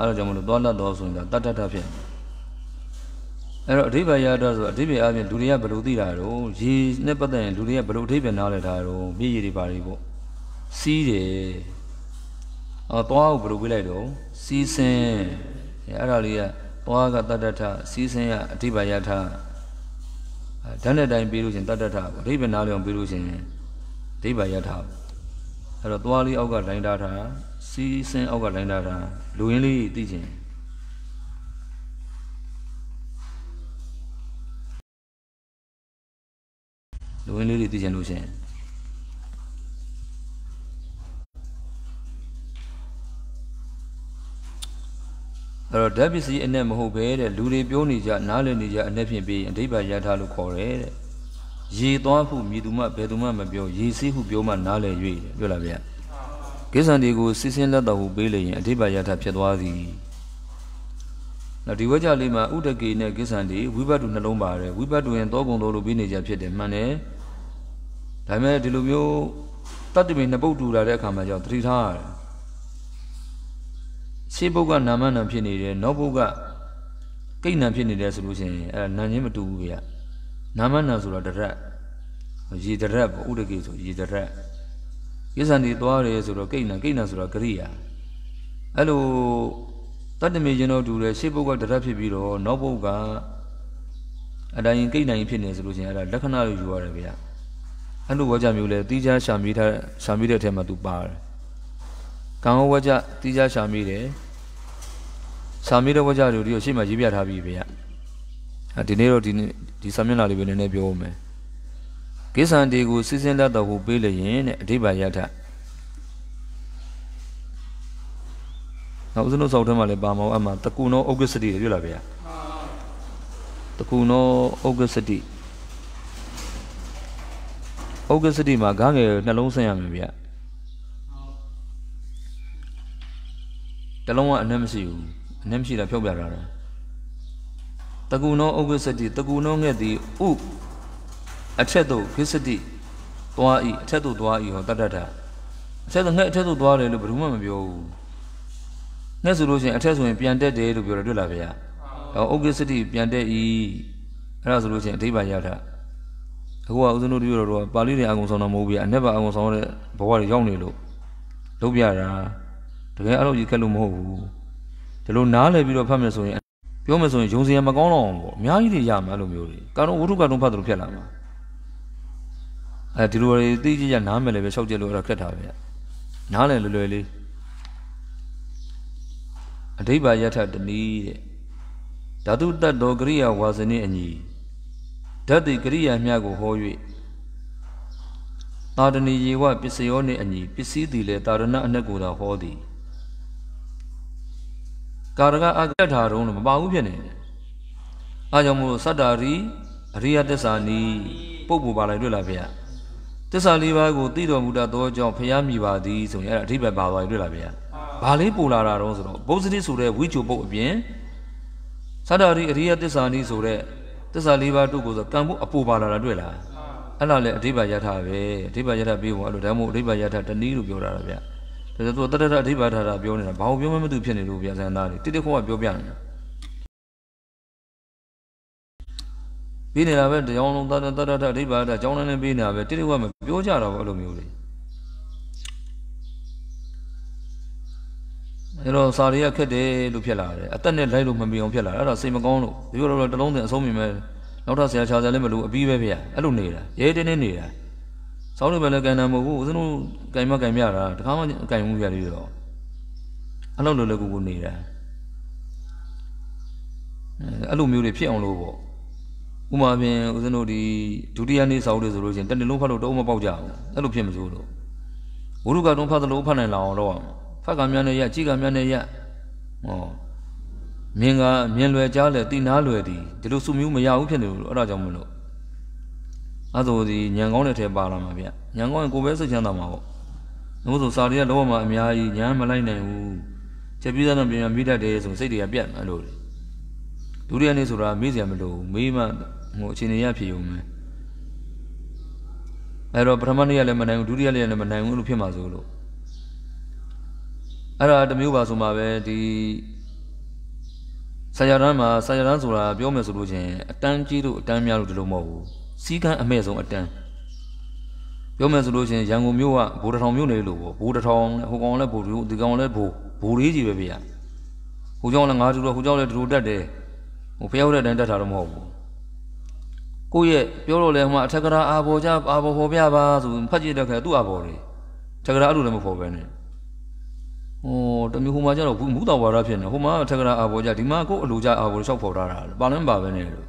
အဲ့ဒါကြောင့်မလို့သွားတတ်တော်ဆိုရင်ဒါတတ်တတ်ဖြစ်အဲ့တော့အဓိပ္ပာယ်ရတော့ဆိုအဓိပ္ပာယ်အပြင်လူတွေကဘယ်လိုသိတာတော့ရေနဲ့ပတ်သက်ရင်လူတွေကဘယ်လိုအဓိပ္ပာယ်နားလည်တာတော့မြေကြီးတွေပါတွေပေါ့စီးတယ်အော်သွားကိုဘယ်လိုပြလိုက်တော့စီးစင်းအဲ့ဒါလေးကသွားကတတ္တထစီးစင်းကအဓိပ္ပာယ်ရထဓာတ်နဲ့တိုင်းပြီးလို့ရှင်တတ္တထအဓိပ္ပာယ်နားလည်အောင်ပြီးလို့ရှင်အဓိပ္ပာယ်ရထအဲ့တော့သွားလေးအောက်ကလိုင်းတာထားစီးစင်းအောက်ကလိုင်းလာတာလူရင်းလေးသိချင်လူရင်းလေးတွေသိချင်လို့ရှင်အဲ့တော့ဓာတ်ပစ္စည်းအနဲ့မဟုတ်ပဲတဲ့လူတွေပြောနေကြနားလည်နေကြအနဲ့ဖြင့်ပြီးအဓိပ္ပာယ်ရထားလို့ခေါ်တယ်တဲ့ရေသွားဟုမြည်သူမှဘယ်သူမှမပြောရေစီးဟုပြောမှနားလည်၍ပြောလာဗျာကိစ္စံဒီကိုစစ်စင်းလက်တော်ဟုပေးလျင်အဓိပ္ပာယ်ရထဖြစ်သွားသည်နောက်ဒီဝကြလေးမှာဥဒကေနဲ့ကိစ္စံဒီဝိဘတ်တုနှလုံးပါတယ်ဝိဘတ်တုရင်တောကုံတော်လိုပြီးနေကြဖြစ်တယ်မှန်တယ်ဒါပေမဲ့ဒီလိုမျိုးတတ္တမေနှစ်ပုတ်တူလာတဲ့အခါမှာကြောင့်သတိထားရတယ်ရှေးဘုတ်ကနာမနာဖြစ်နေတယ်နောက်ဘုတ်ကကိဏ္ဏဖြစ်နေတယ်ဆိုလို့ရှိရင်အဲနာချင်းမတူဘူးဗျနာမနာဆိုတာတရက်ရေတရက်ပေါ့ဥဒကေဆိုရေတရက်ကိစ္စနေသွားတယ်ဆိုတော့ကိဏကိဏဆိုတာကရိယာအဲ့လိုတတ္တမေကျွန်တော်တူတယ်ရှေ့ဘုတ်ကတရဖြစ်ပြီးတော့နောက်ဘုတ်ကအတိုင်းကိဏရင်ဖြစ်နေဆိုလို့ရှိရင်အဲ့ဒါလက္ခဏာလိုယူရတယ်ဗျာအဲ့လိုဝါကြမျိုးလဲတိကျရှာမိထားရှာမိတဲ့အထက်မှာသူပါတယ်ကံဝါကြတိကျရှာမိတယ်ရှာမိတဲ့ဝါကြတွေဒီကိုရှေ့မှာရေးပြထားပြီးဗျာဒီနေ့တော့ဒီဒီစာမျက်နှာလေးပဲနည်းနည်းပြောဦးမယ်ကိစ္စံတေကိုစစ်စင်းလက်တော်ကိုပေးလျင်တဲ့အဓိပ္ပာယ်ရထနောက်ဦးဇနုဆောက်ထဲမှာလည်းပါမောအမှတကုနောဥက္ကစတိတွေတွေ့လာဗျာတကုနောဥက္ကစတိဥက္ကစတိမှာဂန်းငယ်နှလုံးဆင်းရမယ်ဗျာတလုံးကအနှဲ့မရှိဘူးအနှဲ့မရှိတာဖြုတ်ပြတာတော့တကုနောဥက္ကစတိတကုနောငဲ့သည်ဥအထက်သို့ခိစတိသွားဤအထက်သို့သွားဤဟောတတ္တထအထက်သို့ငှက်အထက်သို့သွားတယ်လို့ဘယ်သူမှမပြောဘူးငှက်ဆိုလို့ရှိရင်အထက်ဆိုရင်ပြန်တက်တယ်လို့ပြောတယ်တွေ့လားဗျာဒါဥက္ကစ္စတိပြန်တက်ဤအဲ့ဒါဆိုလို့ရှိရင်အဓိပ္ပာယ်ရတာအခုကဥစဉ်တို့တပြည့်တော်ကပါဠိတွေအကုန်ဆောင်တော့မဟုတ်ဘူးဗျအနက်ပါအကုန်ဆောင်တဲ့ဘဝတွေရောက်နေလို့လုပ်ပြတာတကယ်အဲ့လိုကြီးခက်လို့မဟုတ်ဘူးဒီလိုနားလည်ပြီးတော့ဖတ်မယ်ဆိုရင်ပြောမယ်ဆိုရင်ယုံစင်ရမကောင်းတော့ဘူးပေါ့အများကြီးတွေရမှာအဲ့လိုမျိုးတွေကာတော့ဝိထုကတုံးဖတ်တယ်လို့ဖြစ်လာမှာအဲဒီလိုတွေသိကြကြနားမယ်လည်းပဲရှောက်ကြလို့အဲ့ဒါခက်တာပဲနားလည်းလွယ်လွယ်လေးအဓိပ္ပာယ်ယထတနည်းတဲ့ဓာတုတတ်တော်ကရိယာဝါစနည်းအညီဓာတ်တိကရိယာမြတ်ကိုဟော၍သာတဏီယေဝပစ္စယောနှင့်အညီပစ္စည်းသည်လည်းသာရဏအနက်ကိုသာဟောသည်ကာရကအကတ်ထာတုံးလို့မပါဘူးဖြစ်နေတယ်။အားကြောင့်မို့စတ္တာရီအရိယတ္တစာနီပုပ်ပူပါလိုက်တွေ့လားဗျာ။တစ္ဆာလေးပါးကိုသိတော်မူတတ်သောကြောင့်ဖျားမိပါသည်ဆိုရင်အဲ့ဒါအဓိပ္ပာယ်ပါသွားပြီတွေ့လားဗျာဘာလေးပူလာတာတော့ဆိုတော့ပုစတိဆိုတဲ့ဝိကျုပုတ်အပြင်သတ္တရိအရိယတစ္ဆာနီးဆိုတဲ့တစ္ဆာလေးပါးတို့ကိုဆိုကံမှုအပူပါလာတာတွေ့လားအဲ့ဒါလည်းအဓိပ္ပာယ်ယထာပဲအဓိပ္ပာယ်ယထာပြီးပုံအဲ့လိုဒါမှမဟုတ်အဓိပ္ပာယ်ယထာတနည်းလို့ပြောတာဗျာဒါဆိုသူတတ္တရအဓိပ္ပာယ်ထာတာပြောနေတာဘာလို့ပြောမှမသိဖြစ်နေလို့ဗျာဆန္ဒတွေတိတိခေါကပြောပြနေတာပြီးနေတာပဲတရားလုံးတတတတတအဓိပ္ပာယ်အကြောင်းနဲ့ပြီးနေတာပဲတိတိဝမပြောကြတော့ဘူးအဲ့လိုမျိုးတွေအဲ့တော့စာရီကခက်တယ်လို့ဖြစ်လာတယ်အသက်နဲ့လိုက်လို့မမီအောင်ဖြစ်လာတယ်အဲ့ဒါစိတ်မကောင်းလို့ဒီလိုလိုတလုံးတင်အဆုံးမြင်မဲ့နောက်ထပ်ဆရာခြာဆရာလည်းမလို့အပြီးပဲဖေရအဲ့လိုနေတာရဲတင်းနေနေတာစောင်းလို့ပဲလည်းကန်တာမဟုတ်ဘူးဦးဇင်းတို့ကန်မကန်မြတာတခါမှကန်မှုရလေးတော့အဲ့လိုလိုလိုကိုကိုနေတာအဲ့လိုမျိုးတွေဖြစ်အောင်လို့ပေါ့ဥမာပြင်ဦးဇင်းတို့ဒီဒုတိယနေ့စောက်လို့ဆိုလို့ရှိရင်တနေ့လုံးဖတ်လို့တော့မပေါက်ကြဘူးအဲ့လိုဖြစ်မစိုးလို့ဝိရုကတော့ဖတ်သလိုဖတ်နိုင်လောက်အောင်တော့အောင်ဖတ်ကများနဲ့ရကြည်ကများနဲ့ရဟောမြင်ကမြင်လွယ်ကြားလဲတိနာလွယ်ဒီဒီလိုစုမျိုးမရဘူးဖြစ်နေလို့အဲ့ဒါကြောင့်မလို့အဲ့ဒါဒီညံကောင်းတဲ့ထဲပါလာမှာဗျညံကောင်းရင်ကိုယ်ပဲစိတ်ချမ်းသာမှာပေါ့နှုတ်ဆိုစာရီကလောကမှာအများကြီးညံမလိုက်နိုင်ဘူးချက်ပြီးသားတော့ပြန်ပြန်မိတတ်တယ်ဆိုစိတ်တွေကပြတ်အဲ့လိုဒုတိယနေ့ဆိုတာမေးစရာမလိုဘူးမေးမှဟိုအခြေအနေရဖြစ်ုံပဲအဲ့တော့ပထမနေ့ကလည်းမနိုင်ဘူးဒုတိယနေ့ကလည်းမနိုင်ဘူးလို့ဖြစ်မှာဆိုလို့အဲ့ဒါတမျိုးပါဆိုမှာပဲဒီဆရာတန်းမှာဆရာတန်းဆိုတာပြောမယ်ဆိုလို့ချင်းအတန်းကြီးတို့အတန်းများတို့ဒီလိုမဟုတ်ဘူးစီးကန်းအမဲ့ဆုံးအတန်းပြောမယ်ဆိုလို့ချင်းရန်ကုန်မြို့ကဘိုးတထောင်မြို့နယ်လို့ပေါ့ဘိုးတထောင်ဟိုကောင်လည်းဘိုးဒီကောင်လည်းဘိုးဘိုးလေးကြီးပဲဗျာဟိုကြောင့်လည်းငါတို့တော့ဟိုကြောင့်လည်းဒီလိုတက်တယ်ဟိုဖျောက်တဲ့တန်းတက်တာတော့မဟုတ်ဘူးကိုယ့်ရဲ့ပြောလို့လဲဟိုမှာအထက်ကရာအာဘောကြအာဘောဟောပြပါဆိုဖတ်ကြည့်တဲ့အခါသူ့အာဘောတွေထက်ကရာအဲ့လိုလည်းမဖော်ပဲနဲ့ဟိုတမျိုးဟိုမှာကျတော့မူတော်ဝါဒဖြစ်နေဟိုမှာထက်ကရာအာဘောကြဒီမှာကိုယ့်အလိုကြအာဘောတွေလျှောက်ဖော်ထားတာပါလည်းမပါပဲနဲ့လို့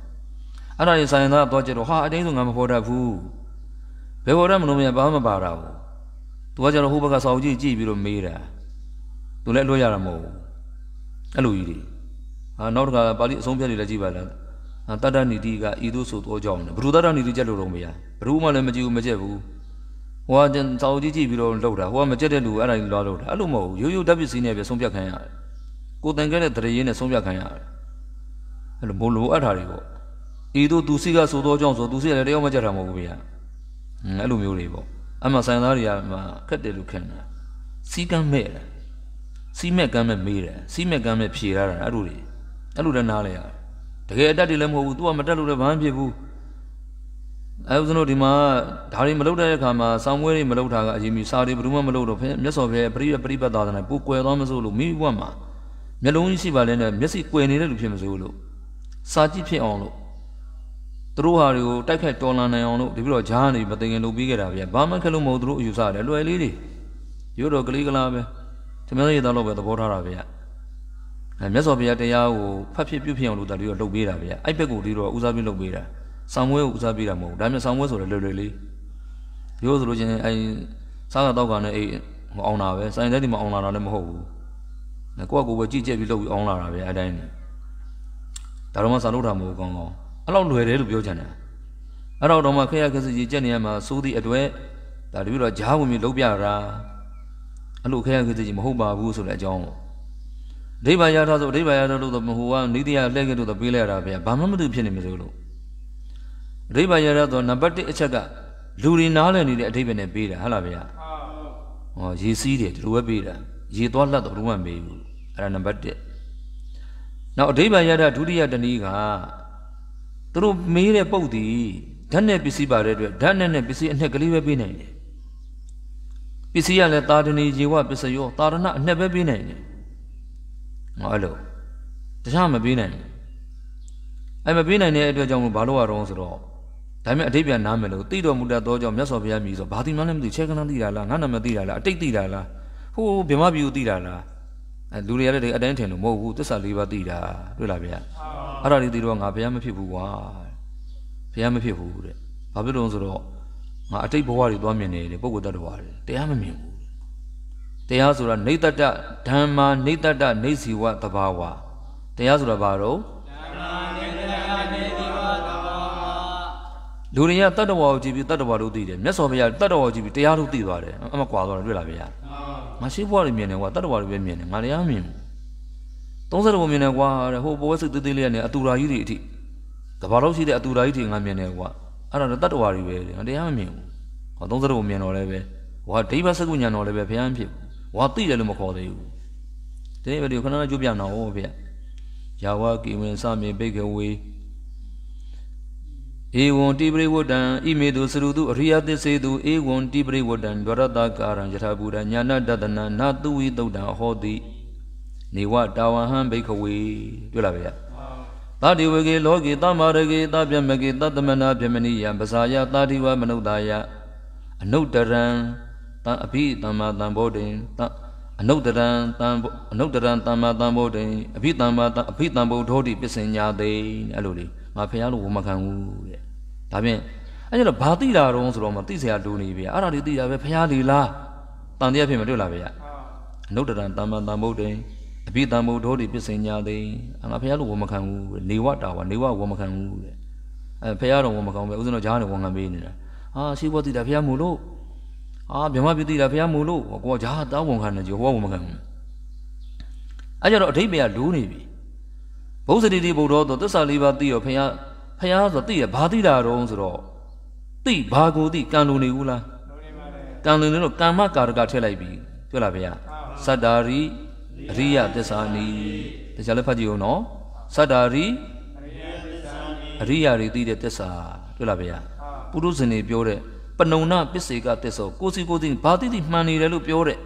အဲ့ဒါရင်ဆိုင်သားတော့ကြတော့ဟာအတင်းဆိုငါမဖော်တတ်ဘူးဘယ်ဖော်တတ်မလို့မရဘာမှမပါတာဘူးသူကကျတော့ဟိုဘက်ကစာအုပ်ကြီးကြည့်ပြီးတော့မေးတာသူလည်းအလွတ်ရတာမဟုတ်ဘူးအဲ့လိုကြီးတွေဟာနောက်တခါပါဠိအဆုံးဖြတ်တွေလည်းကြည့်ပါလားတတ္တနိတိကဤသို့ဆိုသောကြောင့်ဘ누구တတ္တနိတိကြက်လို့တော့မရဘူးဘ누구မှလည်းမကြည့်ဘူးမကြက်ဘူးဟိုကတောက်ကြီးကြည့်ပြီးတော့လောက်တာဟိုကမကြက်တဲ့လူအဲ့ဒါကြီးလောက်တာအဲ့လိုမဟုတ်ဘူးရိုးရိုးဓာတ်ပစ္စည်းနဲ့ပဲဆုံးဖြတ်ခံရတယ်ကိုယ်တန်ခဲတဲ့တရေရင်းနဲ့ဆုံးဖြတ်ခံရတယ်အဲ့လိုမလိုအပ်တာတွေပေါ့ဤသို့သူစီကဆိုသောကြောင့်ဆိုသူစီလည်းတယောက်မကြက်တာမဟုတ်ဘူးဗျာအဲ့လိုမျိုးတွေပေါ့အမှဆိုင်သားတွေကမှခက်တယ်လို့ခံတာစီကမ်းမဲ့တယ်စီမဲ့ကမ်းမဲ့မေးတယ်စီမဲ့ကမ်းမဲ့ဖြေရတာအဲ့လိုတွေအဲ့လိုလည်းနားလဲရတယ်တကယ်အတက်တယ်လည်းမဟုတ်ဘူး तू ကမတက်လို့လည်းဘာမှဖြစ်ဘူးအဲဦးဇင်းတို့ဒီမှာဒါတွေမလုပ်တဲ့အခါမှာဆောင်းပွဲတွေမလုပ်တာကအရင်ကြီးစာတွေဘယ်သူမှမလုပ်တော့ဖဲမျက်စောဖဲပရိပရိပတ်သာသနာပူကွယ်သွားမစို့လို့မိဘဝမှာမျက်လုံးကြီးရှိပါလဲနဲ့မျက်စိကွယ်နေတဲ့လူဖြစ်မစို့လို့စာကြည့်ဖြစ်အောင်လို့သူတို့ဟာတွေကိုတိုက်ခိုက်တော်လာနိုင်အောင်လို့ဒီပြီးတော့ဂျားနေမတင်ငင်လုပ်ပြီးခဲ့တာဗျာဘာမှခက်လို့မဟုတ်သူတို့အယူဆတယ်လွယ်လေးတွေရိုးတော့ကလေးကလာပဲသမီးရဲ့သားလို့ပဲသဘောထားတာဗျာမြတ်စွာဘုရားတရားကိုဖတ်ဖြစ်ပြုဖြစ်အောင်လို့တလူရောလှုပ်ပေးတာဗျာအဲ့ဘက်ကိုဒီတော့ဦးစားပေးလှုပ်ပေးတာဆောင်မွေးကိုဦးစားပေးတာမဟုတ်ဘူးဒါမျိုးဆောင်မွေးဆိုလည်းလွယ်လွယ်လေးရိုးဆိုလို့ချင်းအဲ့စားကတော့ကနဲ့အဲ့မအောင်တာပဲစိုင်တဲ့ဒီမအောင်လာတာလည်းမဟုတ်ဘူးကိုယ့်ကိုယ်ပဲကြည့်ကြက်ပြီးလှုပ်ပြီးအောင်လာတာပဲအဲ့တိုင်းဒါတော့မှစာလုပ်တာမဟုတ်ကောင်းကောင်းအဲ့လောက်လွယ်တယ်လို့ပြောချင်တယ်အဲ့တော့တော့မှခရခက်စီကြီးကြက်နေရမှာစိုးသည့်အတွက်ဒါတပည့်တော့ဂျားဝင်ပြီးလှုပ်ပြတာအဲ့လိုခရခက်စီကြီးမဟုတ်ပါဘူးဆိုတဲ့အကြောင်းပေါ့ဒိဗ္ဗယာထားဆိုဒိဗ္ဗယာထားလို့တော့မဟိုကနိတိယလှဲ့ခဲ့လို့တော့ပေးလိုက်ရတာဗျာဘာမှမတူဖြစ်နေမလို့လို့ဒိဗ္ဗယာထားဆိုနံပါတ်1အချက်ကလူတွေနားလည်နေတဲ့အဓိပ္ပာယ်နဲ့ပေးတာဟုတ်လားဗျာဟောရေစီးတယ်ဒီလိုပဲပေးတာရေသွားလက်တော့ဘယ်မှမပေးဘူးအဲ့ဒါနံပါတ်1နောက်အဓိပ္ပာယ်ရတာဒုတိယတနည်းကသူတို့မေးတဲ့ပုတ်သည်ဓာတ်နဲ့ပစ္စည်းပါတဲ့အတွက်ဓာတ်နဲ့နဲ့ပစ္စည်းအနှက်ကလေးပဲပေးနိုင်တယ်ပစ္စည်းကလည်းသာဒနေရေဝပစ္စယောသာရဏအနှက်ပဲပေးနိုင်တယ်ဟောအဲ့လိုတခြားမပေးနိုင်ဘူးအဲ့မပေးနိုင်တဲ့အတွက်ကြောင့်မဘာလို့ရတော့ဆိုတော့ဒါပေမဲ့အတိတ်ပြန်နားမယ်လို့သိတော်မူတတ်သောကြောင့်မြတ်စွာဘုရားမြည်ဆိုဘာတိမှလည်းမသိချဲကနန်းသိတာလားငါနာမသိတာလားအတိတ်သိတာလားဟိုးဗမပြူသိတာလားအဲလူတွေကလည်းအတိုင်းထင်လို့မဟုတ်ဘူးသစ္စာလေးပါးသိတာတွေ့လားဗျာအဲ့ဒါလေးသိတော့ငါဘုရားမဖြစ်ဘူးကွာဘုရားမဖြစ်ဘူးတဲ့ဘာဖြစ်လို့ဆိုတော့ငါအတိတ်ဘဝတွေသွားမြင်နေတယ်ပုဂ္ဂိုလ်တ attva တွေတရားမမြင်ဘူးတရားဆိုတာနေတ္တဓမ္မာ နေတ္တနေစီဝသဘာဝတရားဆိုတာဘာတော့လူတွေကတတ္တဝါကိုကြည့်ပြီးတတ္တဝါတို့သိတယ်မြတ်စွာဘုရားတတ္တဝါကိုကြည့်ပြီးတရားတို့သိသွားတယ်အမှကွာသွားတယ်တွေ့လားဗျာငါရှိဘွားတွေမြင်တယ်ကွာတတ္တဝါတွေပဲမြင်တယ်ငါတရားမြင်ဘူး30ဘုံမြင်တယ်ကွာတဲ့ဟိုပွဲစိတ်သေးသေးလေးနဲ့အတူရာကြီးတွေအထိကဘာလို့ရှိတဲ့အတူရာကြီးတွေငါမြင်တယ်ကွာအဲ့ဒါတော့တတ္တဝါတွေပဲငါတရားမမြင်ဘူးဟော30ဘုံမြင်တော့လည်းပဲဟောဒိဗ္ဗစကုညာတော်လည်းပဲဘုရားမဖြစ်ဘူးဝါသိတယ်လို့မခေါ်သေးဘူးတင်းပဲဒီခဏခဏကြိုးပြအောင်ဟောဗျာယာဝကိမင်စမေဘိကဝေဧဝံတိပရိဝတံဣမေတုသရုတုအရိယသစ္စေတုဧဝံတိပရိဝတံဒရတကာရံယထာဘူရညာနာတတနာနာတုဝိတုဒ္ဒံဟောတိနေဝတာဝဟံဘိခဝေတွေ့လားဗျာသာတိဝေကေလောကေတမရကေတပြမကေတတမနာပြမနိယံပစာယသာတိဝမနုဿာယအနုတရံတံအဘိသမ္မာတံဘောဓိတံအနုတ္တရံတံအနုတ္တရံသမ္မာတံဘောဓိအဘိသမ္မာတံအဘိတံဘုဒ္ဓောတိပစ္စညာတိအဲ့လိုလေငါဖះလို့ဝမခံဘူးတဲ့ဒါဖြင့်အဲ့ကျတော့ဘာသိတာတော့ဆိုတော့မသိစရာလိုနေပြီအဲ့ဒါလေးသိတာပဲဖះလေလားတန်တရားဖြစ်မတွေ့လားဗျာအနုတ္တရံသမ္မာတံဘောဓိအဘိတံဘုဒ္ဓောတိပစ္စညာတိငါဖះလို့ဝမခံဘူးနေဝတာဝနေဝဝမခံဘူးတဲ့အဲဖះတော်ဝမခံပဲဥစဉ်တော့ဂျားနေဝငံပေးနေတာဟာရှိဘောတိတာဖះမို့လို့အာမြမပြတိလားဘုရားမူလို့ကိုကဂျာတာဝန်ခံတယ်ကျော်ဘောဝန်မခံဘူးအဲ့ကြတော့အဓိပ္ပာယ်လိုးနေပြီဘုဇ္ဇတိတိဘုရောတော့သစ္စာလေးပါးသိရောဘုရားဘုရားဆိုသိရဘာသိတာတော့ဆိုတော့သိဘာကိုသိကံလိုနေဘူးလားကံလိုနေလို့ကမ္မကာရကထည့်လိုက်ပြီပြောလားဘုရားစတ္တာရိအရိယသစ္စာနီတရားလည်းဖတ်ကြည့်အောင်နော်စတ္တာရိအရိယတွေသိတဲ့သစ္စာတွေ့လားဗျာပုရုဇဉ်တွေပြောတဲ့နုံနာပစ္စေကတစ္ဆောကိုစီကိုစီဘာတိတိမှန်နေတယ်လို့ပြောတဲ့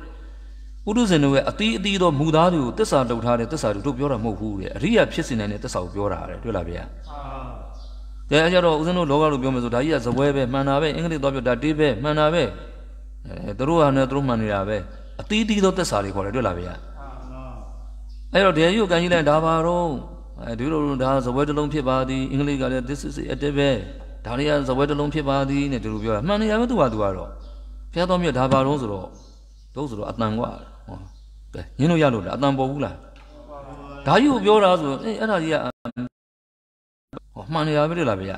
ပုထုဇဉ်တို့ရဲ့အတီးအတီးသောမူသားတွေကိုတစ္ဆာလုပ်ထားတဲ့တစ္ဆာတို့ပြောတာမဟုတ်ဘူးတဲ့အရိယာဖြစ်စေနိုင်တဲ့တစ္ဆာကိုပြောတာတဲ့တွေ့လားဗျာ။ဒါကြတော့ဦးဇင်းတို့လောကလို့ပြောမယ်ဆိုဒါကြီးကဇပွဲပဲမှန်တာပဲအင်္ဂလိပ်သွားပြောဒါတေးပဲမှန်တာပဲအဲသူတို့ဟာနဲ့သူတို့မှန်နေတာပဲအတီးအတီးသောတစ္ဆာတွေခေါ်တယ်တွေ့လားဗျာ။အဲတော့ဒေယုကန်ကြီးလည်းဒါပါတော့အဲဒီလိုဒါဇပွဲတစ်လုံးဖြစ်ပါသည်အင်္ဂလိပ်ကလည်း this is it တဲ့ပဲ။ဒါတွေကဇပွဲတစ်လုံးဖြစ်ပါသည်နဲ့တူတူပြောတာမှန်နေရမယ်သူကသူကတော့ဖျားတော်မြတ်ဒါပါတော့ဆိုတော့တို့ဆိုတော့အတန်กว่าဟောကဲညင်းလို့ရလို့လားအတန်ပေါ်ဘူးလားဒါကြီးကိုပြောတာဆိုအေးအဲ့ဒါကြီးကဟောမှန်နေရပဲလားဗျာ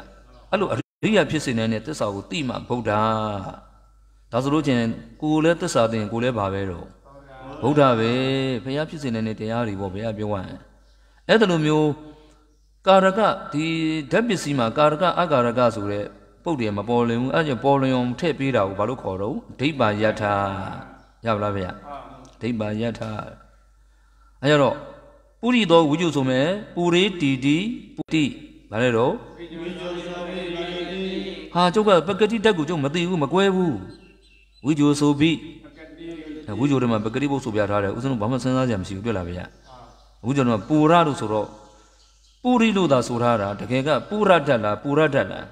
အဲ့လိုအရိယာဖြစ်စင်တဲ့တစ္ဆာကိုတိမှဗုဒ္ဓဒါဆိုလို့ချင်းကိုယ်လည်းတစ္ဆာတင်ကိုယ်လည်းဘာပဲတော့ဗုဒ္ဓပဲဘုရားဖြစ်စင်တဲ့တရားတွေပေါ့ဘုရားပြောရရင်အဲ့ဒါလိုမျိုးကာရကဒီဓာတ်ပစ္စည်းမှာကာရကအကာရကဆိုတဲ့ပုတ်တယ်မပေါ်လင်ဘူးအဲ့ကျပေါ်လင်အောင်ထည့်ပေးတာကိုဘာလို့ခေါ်တော့ဒိဗ္ဗယထာရပါလားဗျာဒိဗ္ဗယထာအဲ့တော့ပုရိသောဝိဇုဆိုမဲ့ပုရိတီတီပုတိဘာလဲတော့ဟာကျုပ်ကပကတိဓာတ်ကိုကျုပ်မသိဘူးမကွဲဘူးဝိဇုဆိုပြီးဝိဇုတွေမှာပကတိဘုတ်ဆိုပြထားတယ်ဥစ္စလုံးဘာမှစဉ်းစားကြရမရှိဘူးတွေ့လားဗျာဝိဇုတွေမှာပူရလို့ဆိုတော့ပူရိလို့သာဆိုထားတာတကယ်ကပူရတတ်လားပူရတတ်လား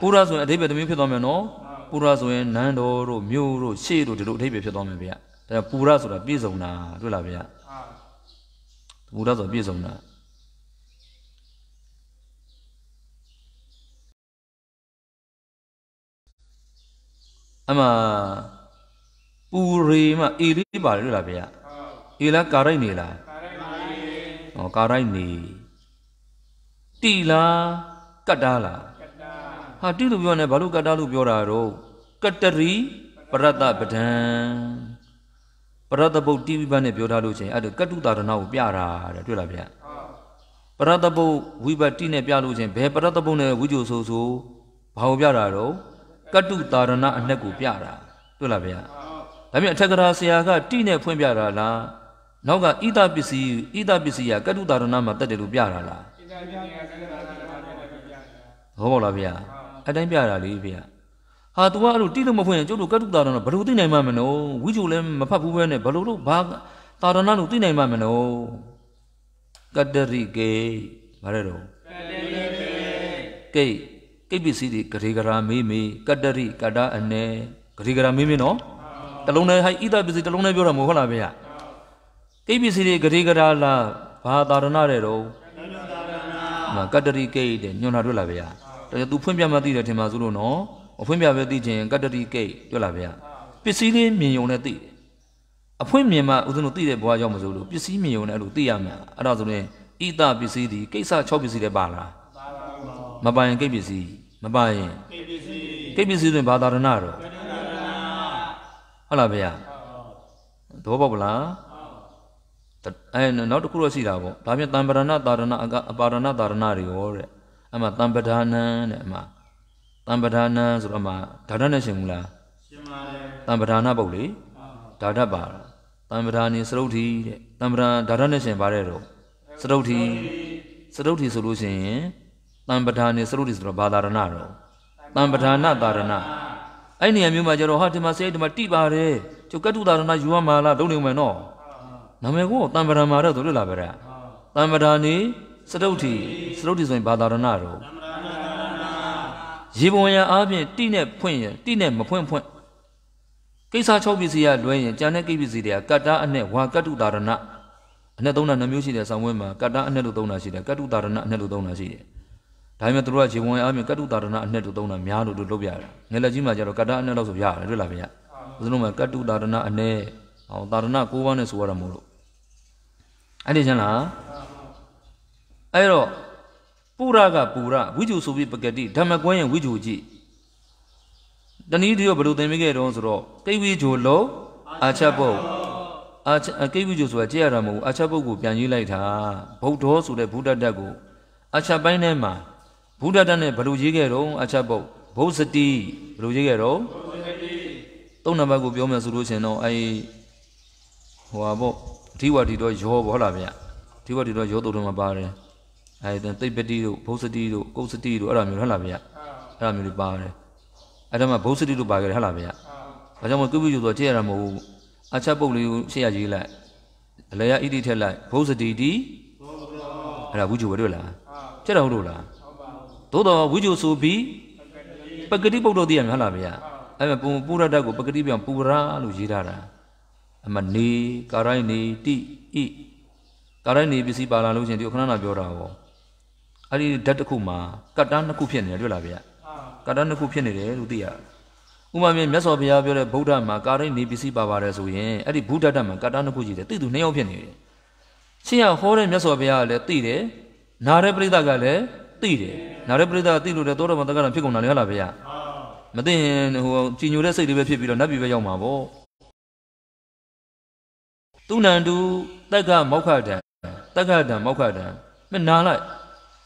ပူရဆိုရင်အဓိပ္ပာယ်သမီးဖြစ်သွားမယ်နော်ပူရဆိုရင်နန်းတော်တို့မြို့တို့ရှေ့တို့ဒီလိုအဓိပ္ပာယ်ဖြစ်သွားမယ်ဗျာဒါကြောင့်ပူရဆိုတာပြည့်စုံတာတွေ့လားဗျာပူရဆိုတာပြည့်စုံတာအမပူရေမအေလေးပါတယ်လို့လားဗျာအေလားကာရိုက်နေလားကာတိုင်းနေတီလားကတ္တာလားကတ္တာဟာတီလို့ပြောနေဘာလို့ကတ္တာလို့ပြောတာတော့ကတ္တရီပရတ္တပဒံပရတ္တပုတ်တီဝိပတ်နဲ့ပြောထားလို့ချင်းအဲ့ဒါကတ္တုတာရဏကိုပြတာတဲ့တွေ့လားဗျပရတ္တပုတ်ဝိပတ်တီနဲ့ပြလို့ချင်းဘယ်ပရတ္တပုတ်နဲ့ဝိဇ္ဇိုဆိုဆိုဘာကိုပြတာတော့ကတ္တုတာရဏအနှက်ကိုပြတာတွေ့လားဗျဒါပြန်အထက်ကရာဆရာကတီနဲ့ဖွင့်ပြတာလားနောက်ကဣဒပစ္စည်းဣဒပစ္စည်းကကတုတာရဏမှာတက်တယ်လို့ပြတာလားဟုတ်ပါလားဗျာအတိုင်းပြတာလေဗျာဟာ तू ကအဲ့လိုတိလို့မဖွင့်ရင်ကျုပ်တို့ကတုတာရဏဘယ်လိုသိနိုင်မှမနော်ဝိဇုလည်းမဖတ်ဘူးပဲနဲ့ဘယ်လိုလို့ဘာတာရဏလို့သိနိုင်မှမနော်ကတရိကေဘာလဲတော့ကိတ်ကိတ်ပစ္စည်းတွေဂရေဂရာမေးမေးကတရိကတာအနေဂရေဂရာမေးမေးနော်တလုံးနဲ့ဟိုက်ဣဒပစ္စည်းတလုံးနဲ့ပြောတာမဟုတ်လားဗျာတိပိစီတွေဂရေဂရာလာဘာသာရဏတဲ့တော့မကတ္တရိကိတ်တဲ့ညွန်တာတွေ့လာဗျာတော်သူဖွင့်ပြမှသိတယ်ထင်ပါစို့လို့နော်အဖွင့်ပြပဲသိချင်ကတ္တရိကိတ်တွေ့လာဗျာပစ္စည်းလေးမြင်ုံနဲ့သိတယ်အဖွင့်မြင်မှဦးဇင်းတို့သိတဲ့ဘဝရောက်မစို့လို့ပစ္စည်းမြင်ုံနဲ့အဲ့လိုသိရမှာအဲ့ဒါဆိုရင်ဣတပစ္စည်းဒီကိစ္စ6ပစ္စည်းလည်းပါလားမပါရင်ကိပစ္စည်းမပါရင်ကိပစ္စည်းကိပစ္စည်းဆိုရင်ဘာသာရဏတော့ဟုတ်လားဗျာသဘောပေါက်ပလားအဲနောက်တစ်ခုတော့ရှိတာပေါ့ဒါပြန်တံပဒနာတာရဏအပါရဏတာရဏတွေရောတဲ့အမှတံပဒနံတဲ့အမှတံပဒနံဆိုတော့အမှဓာတ်နဲ့ရှင်မူလားရှင်ပါတယ်တံပဒနာပုတ်လေဓာတ်ပါတံပဒနေစရုပ်ထီတဲ့တံပဒဓာတ်နဲ့ရှင်ပါတဲ့တော့စရုပ်ထီစရုပ်ထီဆိုလို့ရှိရင်တံပဒနေစရုပ်ထီဆိုတော့ဘာသာရဏတော့တံပဒနာတာရဏအဲ့နေရာမျိုးမှာကျတော့ဟာဒီမှာစေဒီမှာတိပါတယ်ကျုပ်ကတ္တုတာရဏယူရမှာလားလုံးနေမယ်နော်နာမည်ကိုတံပဒံမာရတို့လို့လာပဲတဲ့တံပဒာနီစတုဋ္ဌိစတုဋ္ဌိဆိုရင်ဘာသာရဏတို့ရေပုံရအားဖြင့်တိနဲ့ဖွင့်ရင်တိနဲ့မဖွင့်ဖွင့်ကိစ္စ၆ပစ္စည်းရလွှဲရင်ကြံတဲ့ကိပစ္စည်းတွေကကတ္တာအနဲ့ဝါကတ္တုတာရဏအနဲ့သုံးတာနှမျိုးရှိတယ်ဆောင်းဝဲမှာကတ္တာအနဲ့လို့သုံးတာရှိတယ်ကတ္တုတာရဏအနဲ့လို့သုံးတာရှိတယ်ဒါပေမဲ့တို့ကရေပုံရအားဖြင့်ကတ္တုတာရဏအနဲ့လို့သုံးတာများလို့တို့လုပ်ပြရတာငလက်ကြီးမှာကျတော့ကတ္တာအနဲ့လို့ဆိုရတယ်တွေ့လားဗျာဦးဇင်းတို့မှာကတ္တုတာရဏအနဲ့အောင်တာရဏ၉ပါးနဲ့ဆိုရတာမို့လို့အဲ့ဒီချင်းလားအဲ့တော့ပူရကပူရဝိဇုဆိုပြီးပကတိဓမ္မကွင်းရင်ဝိဇုကြည့်တနည်းတည်းဘယ်လိုသင်ပေးခဲ့တုံးဆိုတော့ကိဝိဇုလုံးအာချက်ပုတ်အာကိဝိဇုဆိုတာကြည့်ရတာမဟုတ်ဘူးအာချက်ပုတ်ကိုပြန်ရေးလိုက်တာဗုဒ္ဓောဆိုတဲ့ဘုဒ္ဓတတ်ကိုအာချက်ပိုင်းထဲမှာဘုဒ္ဓတတ်နဲ့ဘယ်လိုရေးခဲ့တုံးအာချက်ပုတ်ဘုဇတိဘယ်လိုရေးခဲ့တုံးသုံးနံပါတ်ကို ပြောမယ်ဆိုလို့ရှင်တော့အဲဟိုပါပေါ့ဒီဝတီတော့ရောဘောလားဗျဒီဝတီတော့ရောတုတ်တော့မပါတယ်အဲဒီသိပ္ပတိတို့ဘုစတိတို့ကုစတိတို့အဲ့ဒါမျိုးဟုတ်လားဗျအဲ့ဒါမျိုးတွေပါတယ်အဲ့ဒါမှဘုစတိတို့ပါခဲ့တယ်ဟုတ်လားဗျဒါကြောင့်မို့ကုပိယူဆိုကြည့်ရတာမဟုတ်ဘူးအချက် ပုတ်လေးကိုရှေ့ရကြီးလိုက်အလရဣတိထက်လိုက်ဘုစတိတိအဲ့ဒါဝိဇ္ဇဝတို့လားကြက်တော်တို့လားသို့တော်ဝိဇ္ဇဆိုပြီးပဂတိပုတ်တော့သိရမှာဟုတ်လားဗျအဲ့မှာပူပူရတတ်ကိုပဂတိပြောင်ပူရာလို့ရေးထားတာအမနေကာရိုင်းနေတိဣကာရိုင်းနေပစ္စည်းပါလာလို့ရှင်ဒီခဏနာပြောတာပေါ့အဲ့ဒီဓာတ်တစ်ခုမှာကတ္တနှစ်ခုဖြစ်နေတယ်တွေ့လားဗျကတ္တနှစ်ခုဖြစ်နေတယ်လို့သိရဥမာမြင်မြတ်စွာဘုရားပြောတဲ့ဗုဒ္ဓမှာကာရိုင်းနေပစ္စည်းပါပါတယ်ဆိုရင်အဲ့ဒီဗုဒ္ဓဓာတ်မှာကတ္တနှစ်ခုရှိတယ်သိသူနှစ်ယောက်ဖြစ်နေတယ်ရှင်ကဟောတဲ့မြတ်စွာဘုရားကလည်းသိတယ်နားတဲ့ပရိသတ်ကလည်းသိတယ်နားတဲ့ပရိသတ်ကသိလို့လည်းသောတော်မတက္ကရာဖြစ်ကုန်တာလေဟုတ်လားဗျာမသိရင်ဟိုကြည်ညိုတဲ့စိတ်တွေပဲဖြစ်ပြီးတော့နတ်ပြည်ပဲရောက်မှာပေါ့သူဏန္တုတက္ကမောက္ခတံတက္ကတံမောက္ခတံမနာလိုက်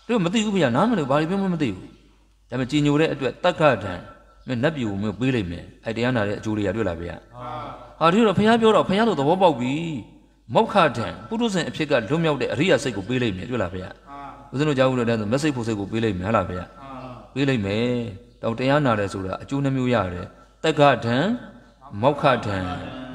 တို့မသိဘူးဗျာနားမလို့ဘာလို့ပြောမှမသိဘူးဒါပေမဲ့ကြည်ညိုတဲ့အတွက်တက္ကတံမင်းလက်ပြူမျိုးပေးလိုက်မယ်အဲတရားနာတဲ့အကျိုးတွေကတွေ့လာဗျာဟာဒီတော့ဘုရားပြောတော့ဘုရားတို့သဘောပေါက်ပြီမောက္ခတံပုထုဇဉ်အဖြစ်ကလွတ်မြောက်တဲ့အရိယာစိတ်ကိုပေးလိုက်မယ်တွေ့လားဗျာဦးဇင်းတို့ကြားဘူးလို့တဲ့ဆိုမက်စိတ်ဖို့စိတ်ကိုပေးလိုက်မယ်ဟုတ်လားဗျာပေးလိုက်မယ်တော့တရားနာတယ်ဆိုတာအကျိုးနှမျိုးရတယ်တက္ကဒံမောက္ခဒံ